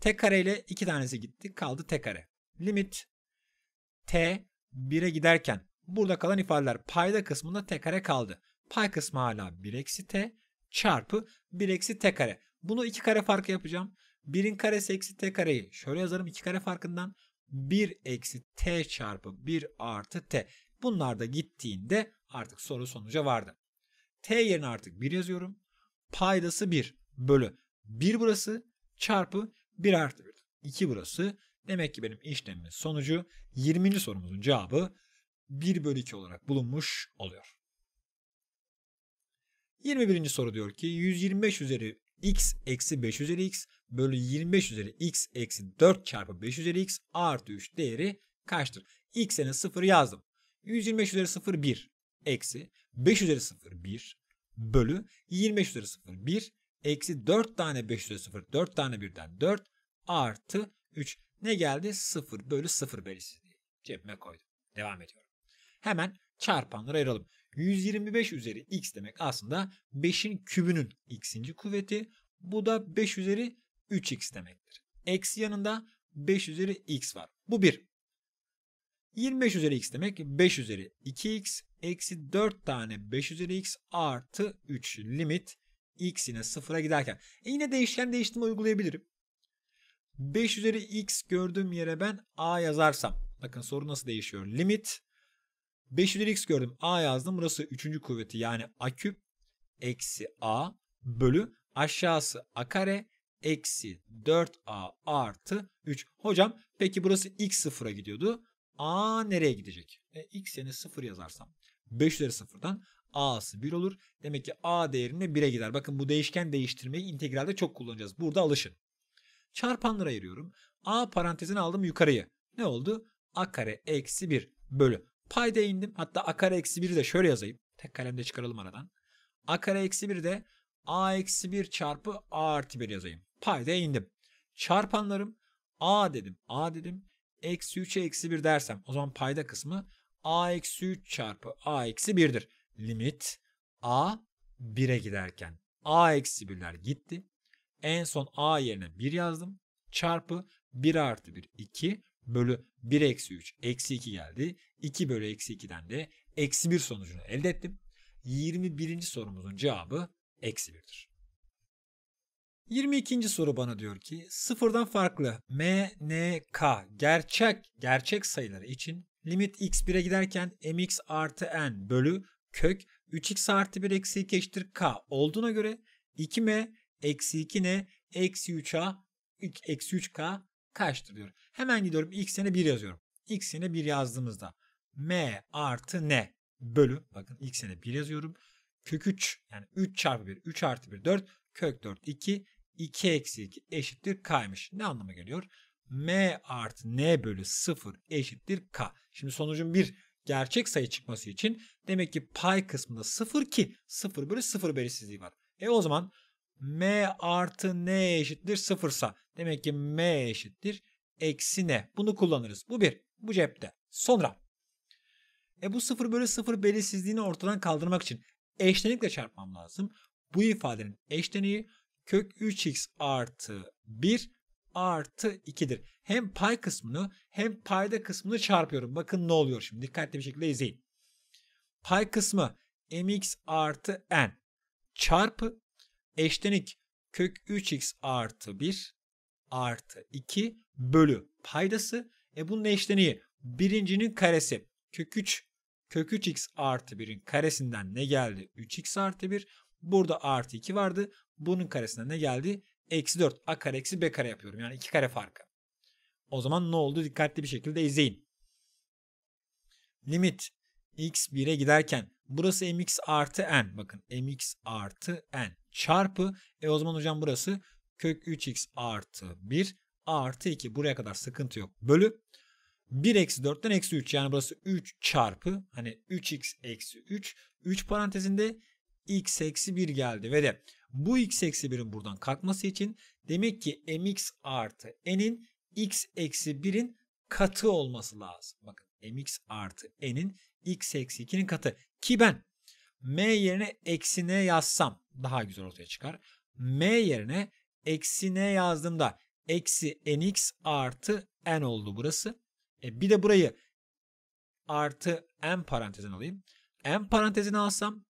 t kare ile 2 tanesi gitti. Kaldı t kare. Limit t 1'e giderken burada kalan ifadeler payda kısmında t kare kaldı. Pay kısmı hala 1 eksi t çarpı 1 eksi t kare. Bunu 2 kare farkı yapacağım. 1'in karesi eksi t kareyi şöyle yazarım 2 kare farkından 1 eksi t çarpı 1 artı t. Bunlar da gittiğinde artık soru sonuca vardı. T yerine artık 1 yazıyorum. Paydası 1 bölü 1 burası çarpı 1 artı 1. 2 burası Demek ki benim işlemimin sonucu 20. sorumuzun cevabı 1 bölü 2 olarak bulunmuş oluyor. 21. soru diyor ki 125 üzeri x eksi 5 üzeri x bölü 25 üzeri x eksi 4 çarpı 5 üzeri x artı 3 değeri kaçtır? x'e 0 yazdım. 125 üzeri 0 1 eksi 5 üzeri 0 1 bölü 25 üzeri 0 1 eksi 4 tane 5 üzeri 0 4 tane birden 4 artı 3. Ne geldi? 0 bölü 0 belirsizliği cebime koydum. Devam ediyorum. Hemen çarpanları ayıralım. 125 üzeri x demek aslında 5'in kübünün x'inci kuvveti. Bu da 5 üzeri 3x demektir. Eksi yanında 5 üzeri x var. Bu 1. 25 üzeri x demek 5 üzeri 2x eksi 4 tane 5 üzeri x artı 3 limit x yine 0'a giderken. E yine değişken değiştirme uygulayabilirim. 5 üzeri x gördüğüm yere ben a yazarsam. Bakın soru nasıl değişiyor. Limit 5 üzeri x gördüm. A yazdım. Burası 3. kuvveti yani a küp eksi a bölü aşağısı a kare eksi 4a artı 3. Hocam peki burası x sıfıra gidiyordu. a nereye gidecek? E, x yerine 0 yazarsam 5 üzeri sıfırdan a'sı 1 olur. Demek ki a değerinde 1'e gider. Bakın bu değişken değiştirmeyi integralde çok kullanacağız. Burada alışın çarpanlara ayırıyorum. A parantezini aldım yukarıya. Ne oldu? A kare eksi 1 bölü. Payda indim. Hatta A kare eksi 1'i de şöyle yazayım. Tek kalemde çıkaralım aradan. A kare eksi 1 de A eksi 1 çarpı A artı 1 yazayım. Payda indim. Çarpanlarım A dedim. A dedim. Eksi 3'e eksi 1 dersem o zaman payda kısmı A eksi 3 çarpı A eksi 1'dir. Limit A 1'e giderken A eksi 1'ler gitti en son a yerine 1 yazdım. Çarpı 1 artı 1 2 bölü 1 eksi 3 eksi 2 geldi. 2 bölü eksi 2'den de eksi 1 sonucunu elde ettim. 21. sorumuzun cevabı eksi 1'dir. 22. soru bana diyor ki sıfırdan farklı m, n, k gerçek gerçek sayıları için limit x 1'e giderken mx artı n bölü kök 3x artı 1 eksi 2 eşittir k olduğuna göre 2m Eksi 2 ne? Eksi 3a, eksi 3k kaçtır diyor. Hemen gidiyorum x'ine 1 yazıyorum. x'ine 1 yazdığımızda m artı n bölü bakın x'ine 1 yazıyorum. Kök 3 yani 3 çarpı 1 3 artı 1 4 kök 4 2 2 eksi 2 eşittir k'ymış. Ne anlama geliyor? m artı n bölü 0 eşittir k. Şimdi sonucun bir gerçek sayı çıkması için demek ki pay kısmında 0 ki 0 bölü 0 belirsizliği var. E o zaman m artı n eşittir sıfırsa demek ki m eşittir eksi n. Bunu kullanırız. Bu bir. Bu cepte. Sonra e bu sıfır bölü sıfır belirsizliğini ortadan kaldırmak için eşlenikle çarpmam lazım. Bu ifadenin eşleniği kök 3x artı 1 artı 2'dir. Hem pay kısmını hem payda kısmını çarpıyorum. Bakın ne oluyor şimdi. Dikkatli bir şekilde izleyin. Pay kısmı mx artı n çarpı eşlenik kök 3x artı 1 artı 2 bölü paydası. E bunun eşleniği birincinin karesi kök 3 kök 3x artı 1'in karesinden ne geldi? 3x artı 1. Burada artı 2 vardı. Bunun karesinden ne geldi? Eksi 4 a kare eksi b kare yapıyorum. Yani 2 kare farkı. O zaman ne oldu? Dikkatli bir şekilde izleyin. Limit x 1'e giderken Burası mx artı n. Bakın mx artı n çarpı. E o zaman hocam burası kök 3x artı 1 artı 2. Buraya kadar sıkıntı yok. Bölü 1 eksi 4'ten eksi 3 yani burası 3 çarpı hani 3x eksi 3 3 parantezinde x eksi 1 geldi ve de bu x eksi 1'in buradan kalkması için demek ki mx artı n'in x eksi 1'in katı olması lazım. Bakın mx artı n'in x eksi 2'nin katı. Ki ben m yerine eksi n yazsam daha güzel ortaya çıkar. m yerine eksi n yazdığımda eksi nx artı n oldu burası. E bir de burayı artı n parantezine alayım. n parantezine alsam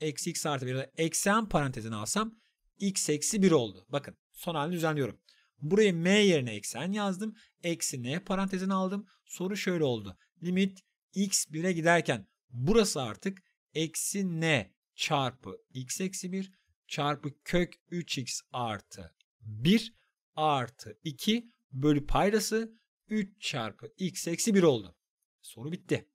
eksi x artı 1 ya da eksi n parantezine alsam x eksi 1 oldu. Bakın son halini düzenliyorum. Buraya m yerine eksen yazdım. Eksi n parantezine aldım. Soru şöyle oldu. Limit x 1'e giderken burası artık eksi n çarpı x eksi 1 çarpı kök 3x artı 1 artı 2 bölü paydası 3 çarpı x eksi 1 oldu. Soru bitti.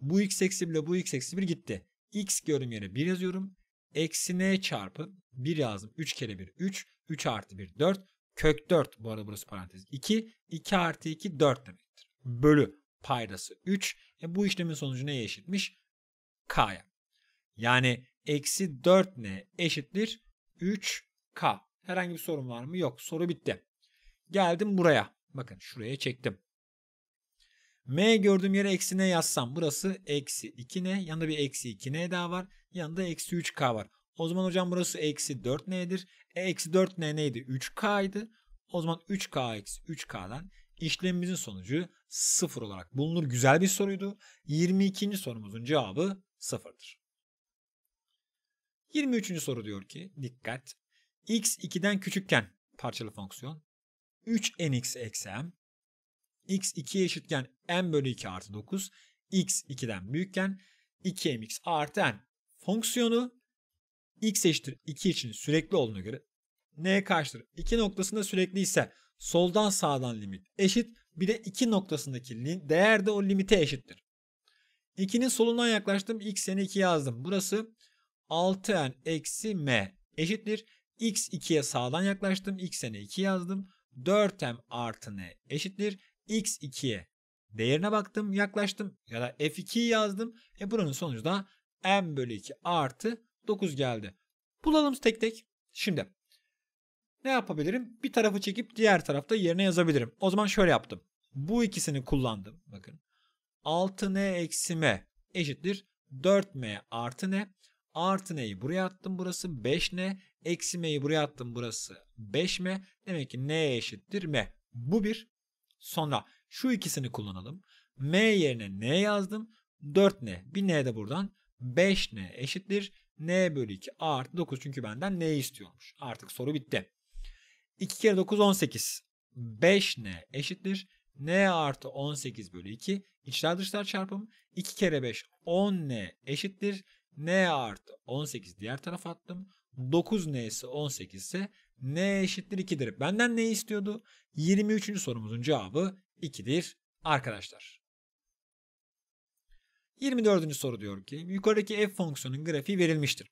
Bu x eksi 1 ile bu x eksi 1 gitti. x görüm yerine 1 yazıyorum. Eksi n çarpı 1 yazdım. 3 kere 1 3. 3 artı 1 4. Kök 4 bu arada burası parantez. 2, 2 artı 2 4 demektir. Bölü paydası 3. E bu işlemin sonucu neye eşitmiş? K'ya. Yani eksi 4 ne eşittir? 3K. Herhangi bir sorun var mı? Yok. Soru bitti. Geldim buraya. Bakın şuraya çektim. M gördüğüm yere eksi ne yazsam burası eksi 2 ne? Yanında bir eksi 2 ne daha var? Yanında eksi 3K var. O zaman hocam burası eksi 4n'dir. E eksi 4n neydi? 3k'ydı. O zaman 3k eksi 3k'dan işlemimizin sonucu 0 olarak bulunur. Güzel bir soruydu. 22. sorumuzun cevabı 0'dır. 23. soru diyor ki dikkat. x 2'den küçükken parçalı fonksiyon 3nx eksi m x 2'ye eşitken m bölü 2 artı 9 x 2'den büyükken 2mx artı n fonksiyonu x eşittir 2 için sürekli olduğuna göre n kaçtır? 2 noktasında sürekli ise soldan sağdan limit eşit. Bir de 2 noktasındaki değer de o limite eşittir. 2'nin solundan yaklaştım. x'ini 2 yazdım. Burası 6n eksi m eşittir. x 2'ye sağdan yaklaştım. x'ini 2 yazdım. 4m artı n eşittir. x 2'ye değerine baktım yaklaştım ya da f2'yi yazdım. E buranın sonucu da m bölü 2 artı 9 geldi. Bulalım tek tek. Şimdi ne yapabilirim? Bir tarafı çekip diğer tarafta yerine yazabilirim. O zaman şöyle yaptım. Bu ikisini kullandım. Bakın. 6n eksi m eşittir 4m artı n. Artı n'yi buraya attım burası 5n. Eksi m'yi buraya attım burası 5m. Demek ki n eşittir m. Bu bir. Sonra şu ikisini kullanalım. m yerine n yazdım. 4n. Bir n de buradan. 5n eşittir n bölü 2 a artı 9 çünkü benden n istiyormuş. Artık soru bitti. 2 kere 9 18. 5n eşittir. n artı 18 bölü 2 içler dışlar çarpım. 2 kere 5 10n eşittir. n artı 18 diğer tarafa attım. 9n'si 18 ise n eşittir 2'dir. Benden ne istiyordu? 23. sorumuzun cevabı 2'dir arkadaşlar. 24. soru diyor ki yukarıdaki f fonksiyonun grafiği verilmiştir.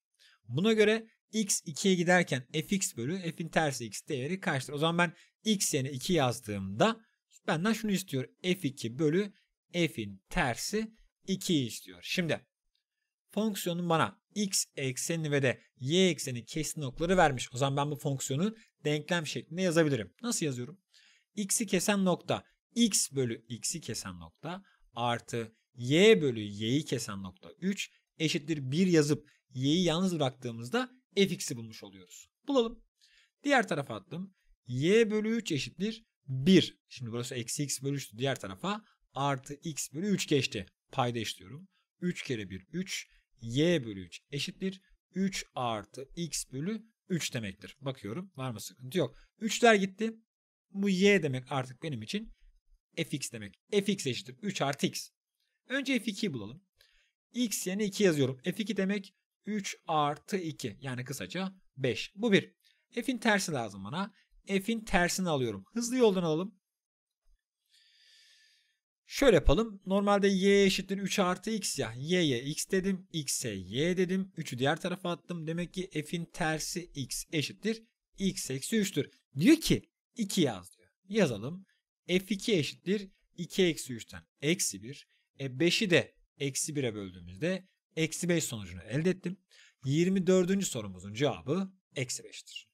Buna göre x 2'ye giderken fx bölü f'in tersi x değeri kaçtır? O zaman ben x yerine 2 yazdığımda benden şunu istiyor. f2 bölü f'in tersi 2'yi istiyor. Şimdi fonksiyonun bana x ekseni ve de y ekseni kesin noktaları vermiş. O zaman ben bu fonksiyonu denklem şeklinde yazabilirim. Nasıl yazıyorum? x'i kesen nokta x bölü x'i kesen nokta artı y bölü y'yi kesen nokta 3 eşittir 1 yazıp y'yi yalnız bıraktığımızda fx'i bulmuş oluyoruz. Bulalım. Diğer tarafa attım. y bölü 3 eşittir 1. Şimdi burası eksi x bölü 3'tü diğer tarafa. Artı x bölü 3 geçti. Payda işliyorum. 3 kere 1 3. y bölü 3 eşittir. 3 artı x bölü 3 demektir. Bakıyorum var mı sıkıntı yok. 3'ler gitti. Bu y demek artık benim için fx demek. fx eşittir 3 artı x. Önce f 2 bulalım. x yerine 2 yazıyorum. f2 demek 3 artı 2 yani kısaca 5. Bu 1. f'in tersi lazım bana. f'in tersini alıyorum. Hızlı yoldan alalım. Şöyle yapalım. Normalde y eşittir 3 artı x ya. y'ye x dedim. x'e y dedim. 3'ü diğer tarafa attım. Demek ki f'in tersi x eşittir. x eksi 3'tür. Diyor ki 2 yaz diyor. Yazalım. f2 eşittir. 2 eksi 3'ten eksi 1. E 5'i de eksi 1'e böldüğümüzde eksi 5 sonucunu elde ettim. 24. sorumuzun cevabı eksi 5'tir.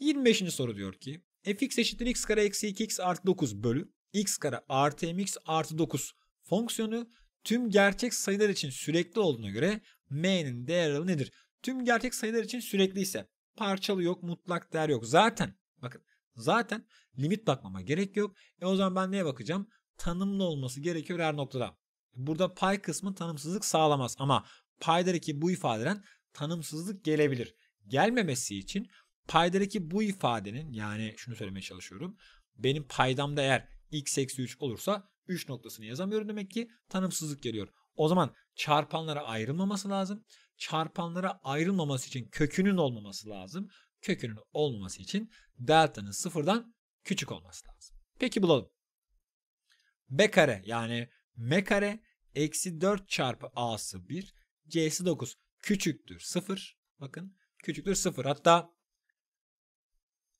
25. soru diyor ki e, fx eşittir x kare eksi 2x artı 9 bölü x kare artı mx artı 9 fonksiyonu tüm gerçek sayılar için sürekli olduğuna göre m'nin değer nedir? Tüm gerçek sayılar için sürekli ise parçalı yok, mutlak değer yok. Zaten bakın zaten limit bakmama gerek yok. E o zaman ben neye bakacağım? tanımlı olması gerekiyor her noktada. Burada pay kısmı tanımsızlık sağlamaz ama paydaki bu ifadeden tanımsızlık gelebilir. Gelmemesi için paydaki bu ifadenin yani şunu söylemeye çalışıyorum. Benim paydamda eğer x eksi 3 olursa 3 noktasını yazamıyorum demek ki tanımsızlık geliyor. O zaman çarpanlara ayrılmaması lazım. Çarpanlara ayrılmaması için kökünün olmaması lazım. Kökünün olmaması için delta'nın sıfırdan küçük olması lazım. Peki bulalım. B kare yani M kare eksi 4 çarpı A'sı 1 C'si 9 küçüktür 0. Bakın küçüktür 0. Hatta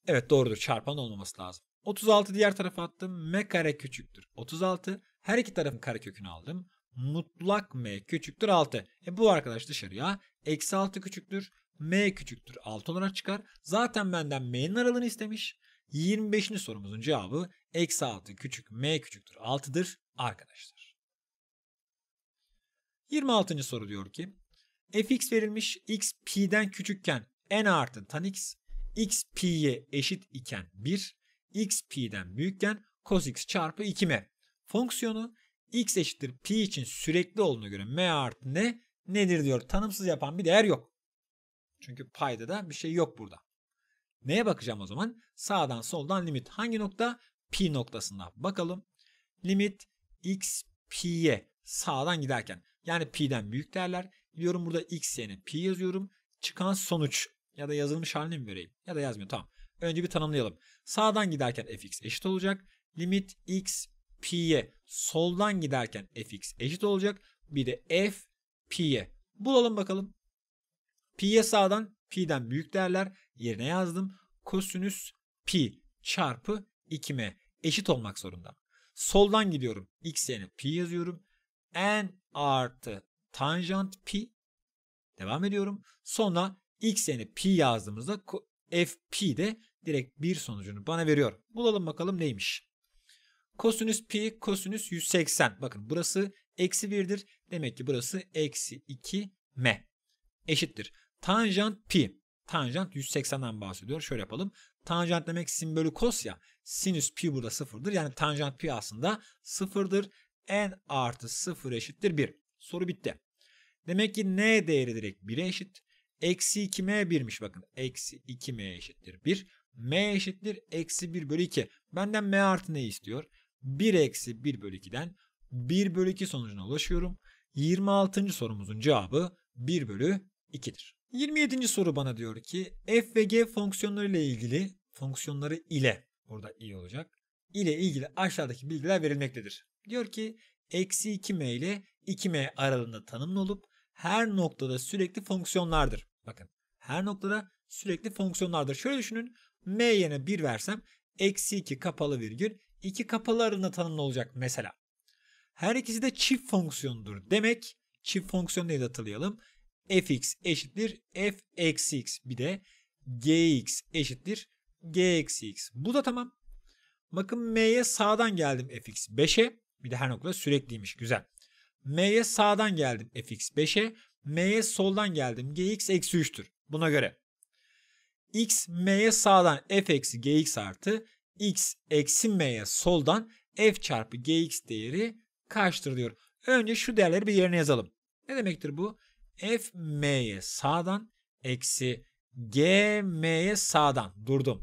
evet doğrudur çarpan olmaması lazım. 36 diğer tarafa attım. M kare küçüktür 36. Her iki tarafın kare kökünü aldım. Mutlak M küçüktür 6. E bu arkadaş dışarıya eksi 6 küçüktür M küçüktür 6 olarak çıkar. Zaten benden M'nin aralığını istemiş. 25. sorumuzun cevabı eksi 6 küçük m küçüktür 6'dır arkadaşlar. 26. soru diyor ki fx verilmiş x pi'den küçükken n artı tan x x pi'ye eşit iken 1 x pi'den büyükken cos x çarpı 2m fonksiyonu x eşittir pi için sürekli olduğuna göre m artı ne nedir diyor. Tanımsız yapan bir değer yok. Çünkü payda da bir şey yok burada. Neye bakacağım o zaman? Sağdan soldan limit. Hangi nokta? P noktasına bakalım. Limit x piye sağdan giderken yani pi'den büyük değerler. Biliyorum burada x yerine pi yazıyorum. Çıkan sonuç ya da yazılmış halini mi vereyim? Ya da yazmıyor tamam. Önce bir tanımlayalım. Sağdan giderken fx eşit olacak. Limit x piye soldan giderken fx eşit olacak. Bir de f piye Bulalım bakalım. Piye sağdan pi'den büyük değerler yerine yazdım. Kosinüs pi çarpı 2m eşit olmak zorunda. Soldan gidiyorum. X yerine pi yazıyorum. N artı tanjant pi devam ediyorum. Sonra x yerine pi yazdığımızda fp de direkt bir sonucunu bana veriyor. Bulalım bakalım neymiş. Kosinüs pi kosinüs 180. Bakın burası eksi 1'dir. Demek ki burası eksi 2 m eşittir. Tanjant pi. Tanjant 180'den bahsediyor. Şöyle yapalım. Tanjant demek sin bölü kos ya. Sinüs pi burada sıfırdır. Yani tanjant pi aslında sıfırdır. N artı sıfır eşittir 1. Soru bitti. Demek ki n değeri direkt 1'e eşit. Eksi 2m 1'miş bakın. Eksi 2m eşittir 1. m eşittir eksi 1 bölü 2. Benden m artı ne istiyor? 1 eksi 1 bölü 2'den 1 bölü 2 sonucuna ulaşıyorum. 26. sorumuzun cevabı 1 bölü 2'dir. 27. soru bana diyor ki f ve g fonksiyonları ile ilgili fonksiyonları ile burada iyi olacak ile ilgili aşağıdaki bilgiler verilmektedir. Diyor ki eksi 2m ile 2m aralığında tanımlı olup her noktada sürekli fonksiyonlardır. Bakın her noktada sürekli fonksiyonlardır. Şöyle düşünün m yerine 1 versem eksi 2 kapalı virgül 2 kapalı aralığında tanımlı olacak mesela. Her ikisi de çift fonksiyondur. Demek çift fonksiyon diye de hatırlayalım fx eşittir f x bir de gx eşittir g x. Bu da tamam. Bakın m'ye sağdan geldim fx 5'e. Bir de her nokta sürekliymiş güzel. m'ye sağdan geldim fx 5'e. m'ye soldan geldim gx eksi 3'tür. Buna göre x m'ye sağdan f eksi gx artı x eksi m'ye soldan f çarpı gx değeri kaçtır diyor. Önce şu değerleri bir yerine yazalım. Ne demektir bu? FM'ye sağdan eksi GM'ye sağdan durdum.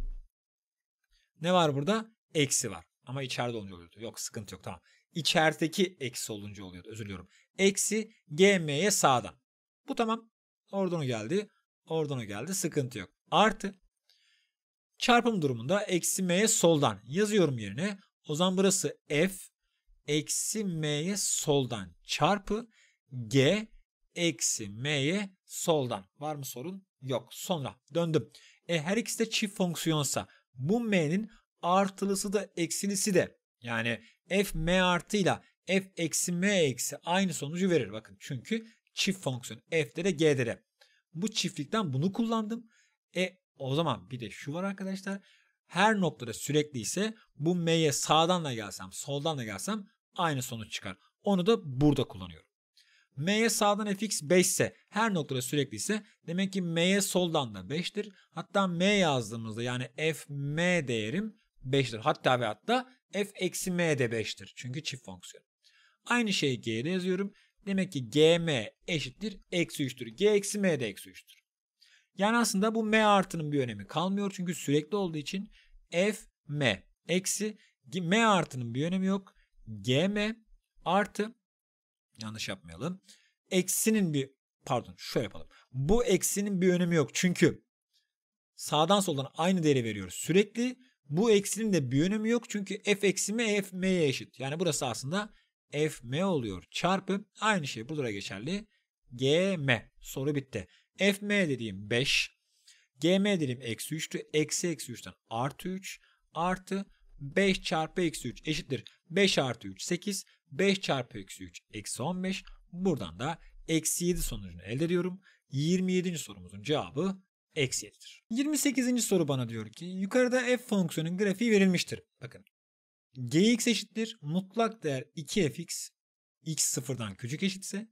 Ne var burada? Eksi var. Ama içeride olunca oluyordu. Yok sıkıntı yok tamam. İçerideki eksi olunca oluyordu. Özür diliyorum. Eksi GM'ye sağdan. Bu tamam. Oradan o geldi. Oradan o geldi. Sıkıntı yok. Artı çarpım durumunda eksi M'ye soldan yazıyorum yerine. O zaman burası F eksi M'ye soldan çarpı G eksi m'ye soldan. Var mı sorun? Yok. Sonra döndüm. E her ikisi de çift fonksiyonsa bu m'nin artılısı da eksilisi de yani f m artıyla f eksi m eksi aynı sonucu verir. Bakın çünkü çift fonksiyon f'de de g'de de. Bu çiftlikten bunu kullandım. E o zaman bir de şu var arkadaşlar. Her noktada sürekli ise bu m'ye sağdan da gelsem soldan da gelsem aynı sonuç çıkar. Onu da burada kullanıyorum m'ye sağdan fx 5 ise her noktada sürekli ise demek ki m'ye soldan da 5'tir. Hatta m yazdığımızda yani fM değerim 5'tir. Hatta ve hatta f eksi m de 5'tir. Çünkü çift fonksiyon. Aynı şeyi g'de yazıyorum. Demek ki gm eşittir eksi 3'tür. g eksi m de eksi 3'tür. Yani aslında bu m artının bir önemi kalmıyor. Çünkü sürekli olduğu için f m eksi m artının bir önemi yok. gm artı Yanlış yapmayalım. Eksinin bir pardon şöyle yapalım. Bu eksinin bir önemi yok. Çünkü sağdan soldan aynı değeri veriyoruz sürekli. Bu eksinin de bir önemi yok. Çünkü f eksimi f m'ye eşit. Yani burası aslında f m oluyor. Çarpı aynı şey burada geçerli. g m. Soru bitti. f m dediğim 5. g m dediğim eksi 3'tü. Eksi eksi 3'ten artı 3 artı 5 çarpı eksi 3 eşittir. 5 artı 3 8. 5 çarpı eksi 3 eksi 15. Buradan da eksi 7 sonucunu elde ediyorum. 27. sorumuzun cevabı eksi 7'dir. 28. soru bana diyor ki yukarıda f fonksiyonun grafiği verilmiştir. Bakın gx eşittir mutlak değer 2fx x sıfırdan küçük eşitse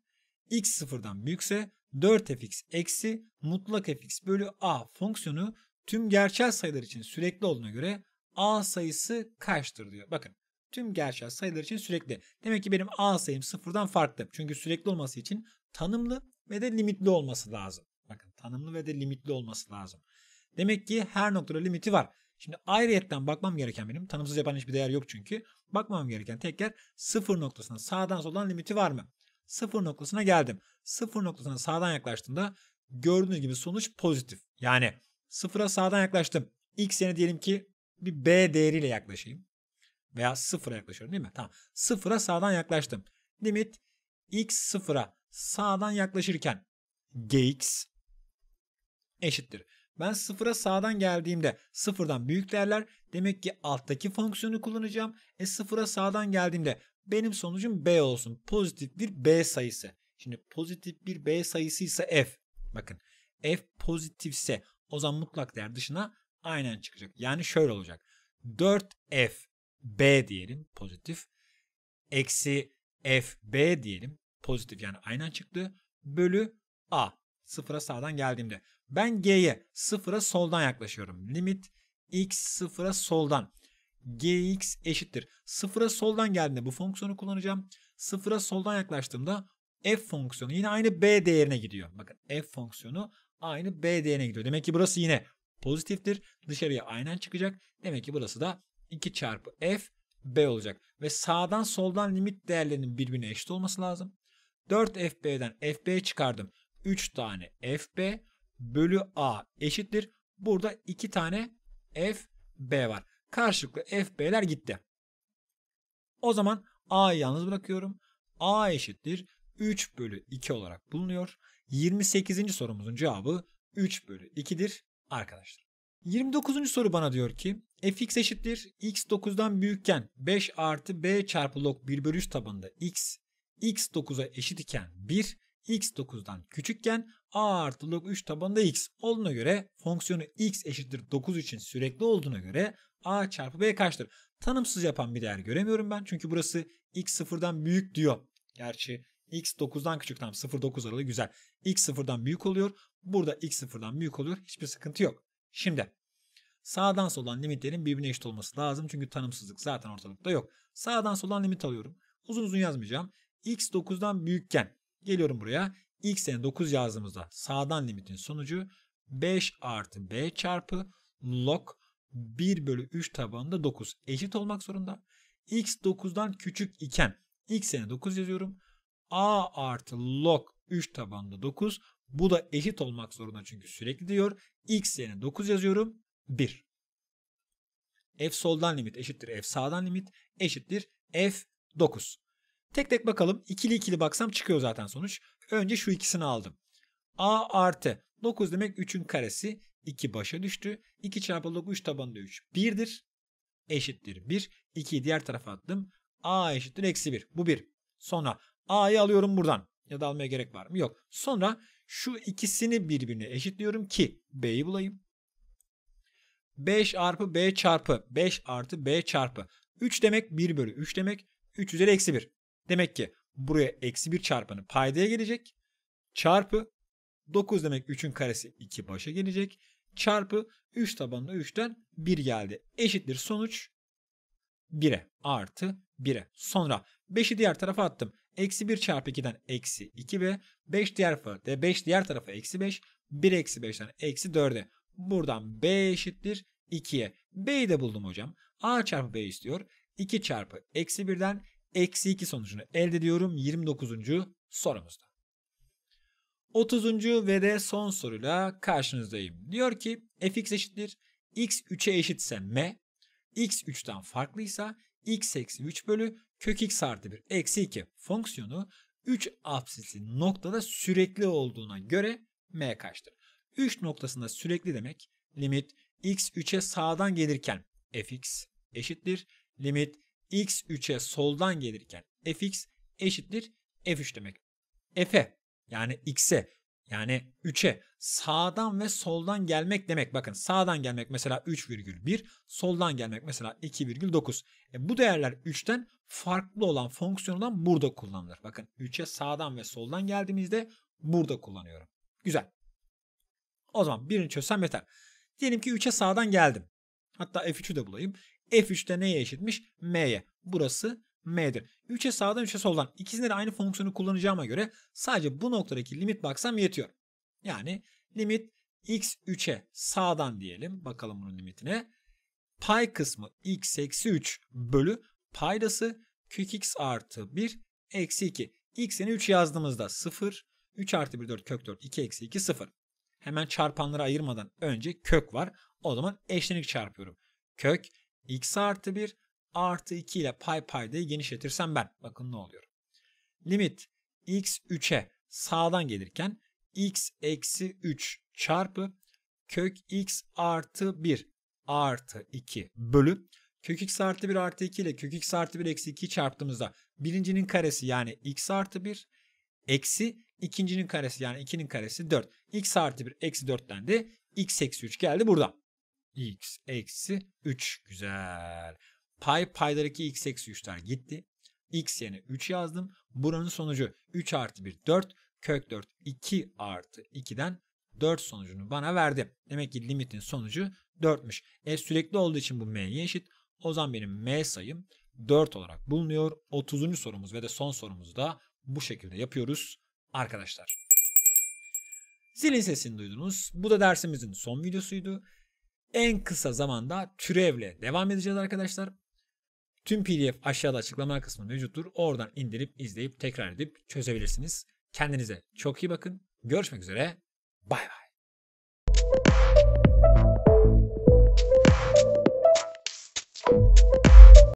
x sıfırdan büyükse 4fx eksi mutlak fx bölü a fonksiyonu tüm gerçel sayılar için sürekli olduğuna göre a sayısı kaçtır diyor. Bakın tüm gerçel sayılar için sürekli. Demek ki benim A sayım sıfırdan farklı. Çünkü sürekli olması için tanımlı ve de limitli olması lazım. Bakın tanımlı ve de limitli olması lazım. Demek ki her noktada limiti var. Şimdi ayrıyetten bakmam gereken benim tanımsız yapan hiçbir değer yok çünkü. Bakmam gereken tek yer sıfır noktasına sağdan soldan limiti var mı? Sıfır noktasına geldim. Sıfır noktasına sağdan yaklaştığımda gördüğünüz gibi sonuç pozitif. Yani sıfıra sağdan yaklaştım. X yerine diyelim ki bir B değeriyle yaklaşayım veya sıfıra yaklaşıyorum değil mi? Tamam. Sıfıra sağdan yaklaştım. Limit x sıfıra sağdan yaklaşırken gx eşittir. Ben sıfıra sağdan geldiğimde sıfırdan büyük değerler demek ki alttaki fonksiyonu kullanacağım. E sıfıra sağdan geldiğimde benim sonucum b olsun. Pozitif bir b sayısı. Şimdi pozitif bir b sayısı ise f. Bakın f pozitifse o zaman mutlak değer dışına aynen çıkacak. Yani şöyle olacak. 4f B diyelim pozitif. Eksi FB diyelim pozitif yani aynı çıktı. Bölü A sıfıra sağdan geldiğimde. Ben G'ye sıfıra soldan yaklaşıyorum. Limit X sıfıra soldan. Gx eşittir. Sıfıra soldan geldiğinde bu fonksiyonu kullanacağım. Sıfıra soldan yaklaştığımda f fonksiyonu yine aynı b değerine gidiyor. Bakın f fonksiyonu aynı b değerine gidiyor. Demek ki burası yine pozitiftir. Dışarıya aynen çıkacak. Demek ki burası da 2 çarpı f b olacak. Ve sağdan soldan limit değerlerinin birbirine eşit olması lazım. 4 fb'den fb çıkardım. 3 tane fb bölü a eşittir. Burada 2 tane fb var. Karşılıklı fb'ler gitti. O zaman a'yı yalnız bırakıyorum. a eşittir 3 bölü 2 olarak bulunuyor. 28. sorumuzun cevabı 3 bölü 2'dir arkadaşlar. 29. soru bana diyor ki fx eşittir x 9'dan büyükken 5 artı b çarpı log 1 bölü 3 tabanında x, x 9'a eşit iken 1, x 9'dan küçükken a artı log 3 tabanında x olduğuna göre fonksiyonu x eşittir 9 için sürekli olduğuna göre a çarpı b kaçtır? Tanımsız yapan bir değer göremiyorum ben çünkü burası x 0'dan büyük diyor. Gerçi x 9'dan küçük tam 0-9 aralığı güzel. x 0'dan büyük oluyor. Burada x 0'dan büyük oluyor. Hiçbir sıkıntı yok. Şimdi Sağdan soldan limitlerin birbirine eşit olması lazım. Çünkü tanımsızlık zaten ortalıkta yok. Sağdan soldan limit alıyorum. Uzun uzun yazmayacağım. X 9'dan büyükken geliyorum buraya. X'e 9 yazdığımızda sağdan limitin sonucu 5 artı B çarpı log 1 bölü 3 tabanında 9 eşit olmak zorunda. X 9'dan küçük iken X'e 9 yazıyorum. A artı log 3 tabanında 9 bu da eşit olmak zorunda çünkü sürekli diyor. X yerine 9 yazıyorum. 1. F soldan limit eşittir F sağdan limit eşittir F 9. Tek tek bakalım. ikili ikili baksam çıkıyor zaten sonuç. Önce şu ikisini aldım. A artı 9 demek 3'ün karesi. 2 başa düştü. 2 çarpı 9, 3 tabanında 3 1'dir. Eşittir 1. 2'yi diğer tarafa attım. A eşittir eksi 1. Bu 1. Sonra A'yı alıyorum buradan. Ya da almaya gerek var mı? Yok. Sonra şu ikisini birbirine eşitliyorum ki B'yi bulayım. 5 artı b çarpı 5 artı b çarpı 3 demek 1 bölü 3 demek 3 üzeri eksi 1. Demek ki buraya eksi 1 çarpanı paydaya gelecek. Çarpı 9 demek 3'ün karesi 2 başa gelecek. Çarpı 3 tabanına 3'ten 1 geldi. Eşittir sonuç 1'e artı 1'e. Sonra 5'i diğer tarafa attım. Eksi 1 çarpı 2'den eksi 2 ve 5 diğer, tarafa 5 diğer tarafa eksi 5. 1 eksi 5'ten eksi 4'e. Buradan b eşittir 2'ye. B'yi de buldum hocam. A çarpı B istiyor. 2 çarpı eksi 1'den eksi 2 sonucunu elde ediyorum 29. sorumuzda. 30. ve de son soruyla karşınızdayım. Diyor ki fx eşittir x 3'e eşitse m, x 3'ten farklıysa x eksi 3 bölü kök x artı 1 eksi 2 fonksiyonu 3 apsisli noktada sürekli olduğuna göre m kaçtır? 3 noktasında sürekli demek limit x3'e sağdan gelirken fx eşittir. Limit x3'e soldan gelirken fx eşittir f3 demek. f'e yani x'e yani 3'e sağdan ve soldan gelmek demek. Bakın sağdan gelmek mesela 3,1, soldan gelmek mesela 2,9. E bu değerler 3'ten farklı olan fonksiyondan burada kullanılır. Bakın 3'e sağdan ve soldan geldiğimizde burada kullanıyorum. Güzel. O zaman birini çözsem yeter. Diyelim ki 3'e sağdan geldim. Hatta F3'ü de bulayım. F3'te neye eşitmiş? M'ye. Burası M'dir. 3'e sağdan 3'e soldan. İkisinde de aynı fonksiyonu kullanacağıma göre sadece bu noktadaki limit baksam yetiyor. Yani limit x3'e sağdan diyelim. Bakalım bunun limitine. Pay kısmı x eksi 3 bölü paydası kök x artı 1 eksi 2. x'ini 3 yazdığımızda 0. 3 artı 1 4 kök 4 2 eksi 2 0. Hemen çarpanları ayırmadan önce kök var. O zaman eşlenik çarpıyorum. Kök x artı 1 artı 2 ile pay paydayı genişletirsem ben. Bakın ne oluyor. Limit x 3'e sağdan gelirken x eksi 3 çarpı kök x artı 1 artı 2 bölü kök x artı 1 artı 2 ile kök x artı 1 eksi 2 çarptığımızda birincinin karesi yani x artı 1 eksi İkincinin karesi yani 2'nin karesi 4. x artı 1 eksi 4'ten de x eksi 3 geldi burada. x eksi 3 güzel. Pay paydaki x eksi 3'ten gitti. x yerine 3 yazdım. Buranın sonucu 3 artı 1 4 kök 4 2 artı 2'den 4 sonucunu bana verdi. Demek ki limitin sonucu 4'müş. E sürekli olduğu için bu m'ye eşit. O zaman benim m sayım 4 olarak bulunuyor. 30. sorumuz ve de son sorumuzu da bu şekilde yapıyoruz arkadaşlar. Zilin sesini duydunuz. Bu da dersimizin son videosuydu. En kısa zamanda türevle devam edeceğiz arkadaşlar. Tüm pdf aşağıda açıklama kısmında mevcuttur. Oradan indirip izleyip tekrar edip çözebilirsiniz. Kendinize çok iyi bakın. Görüşmek üzere. Bay bay.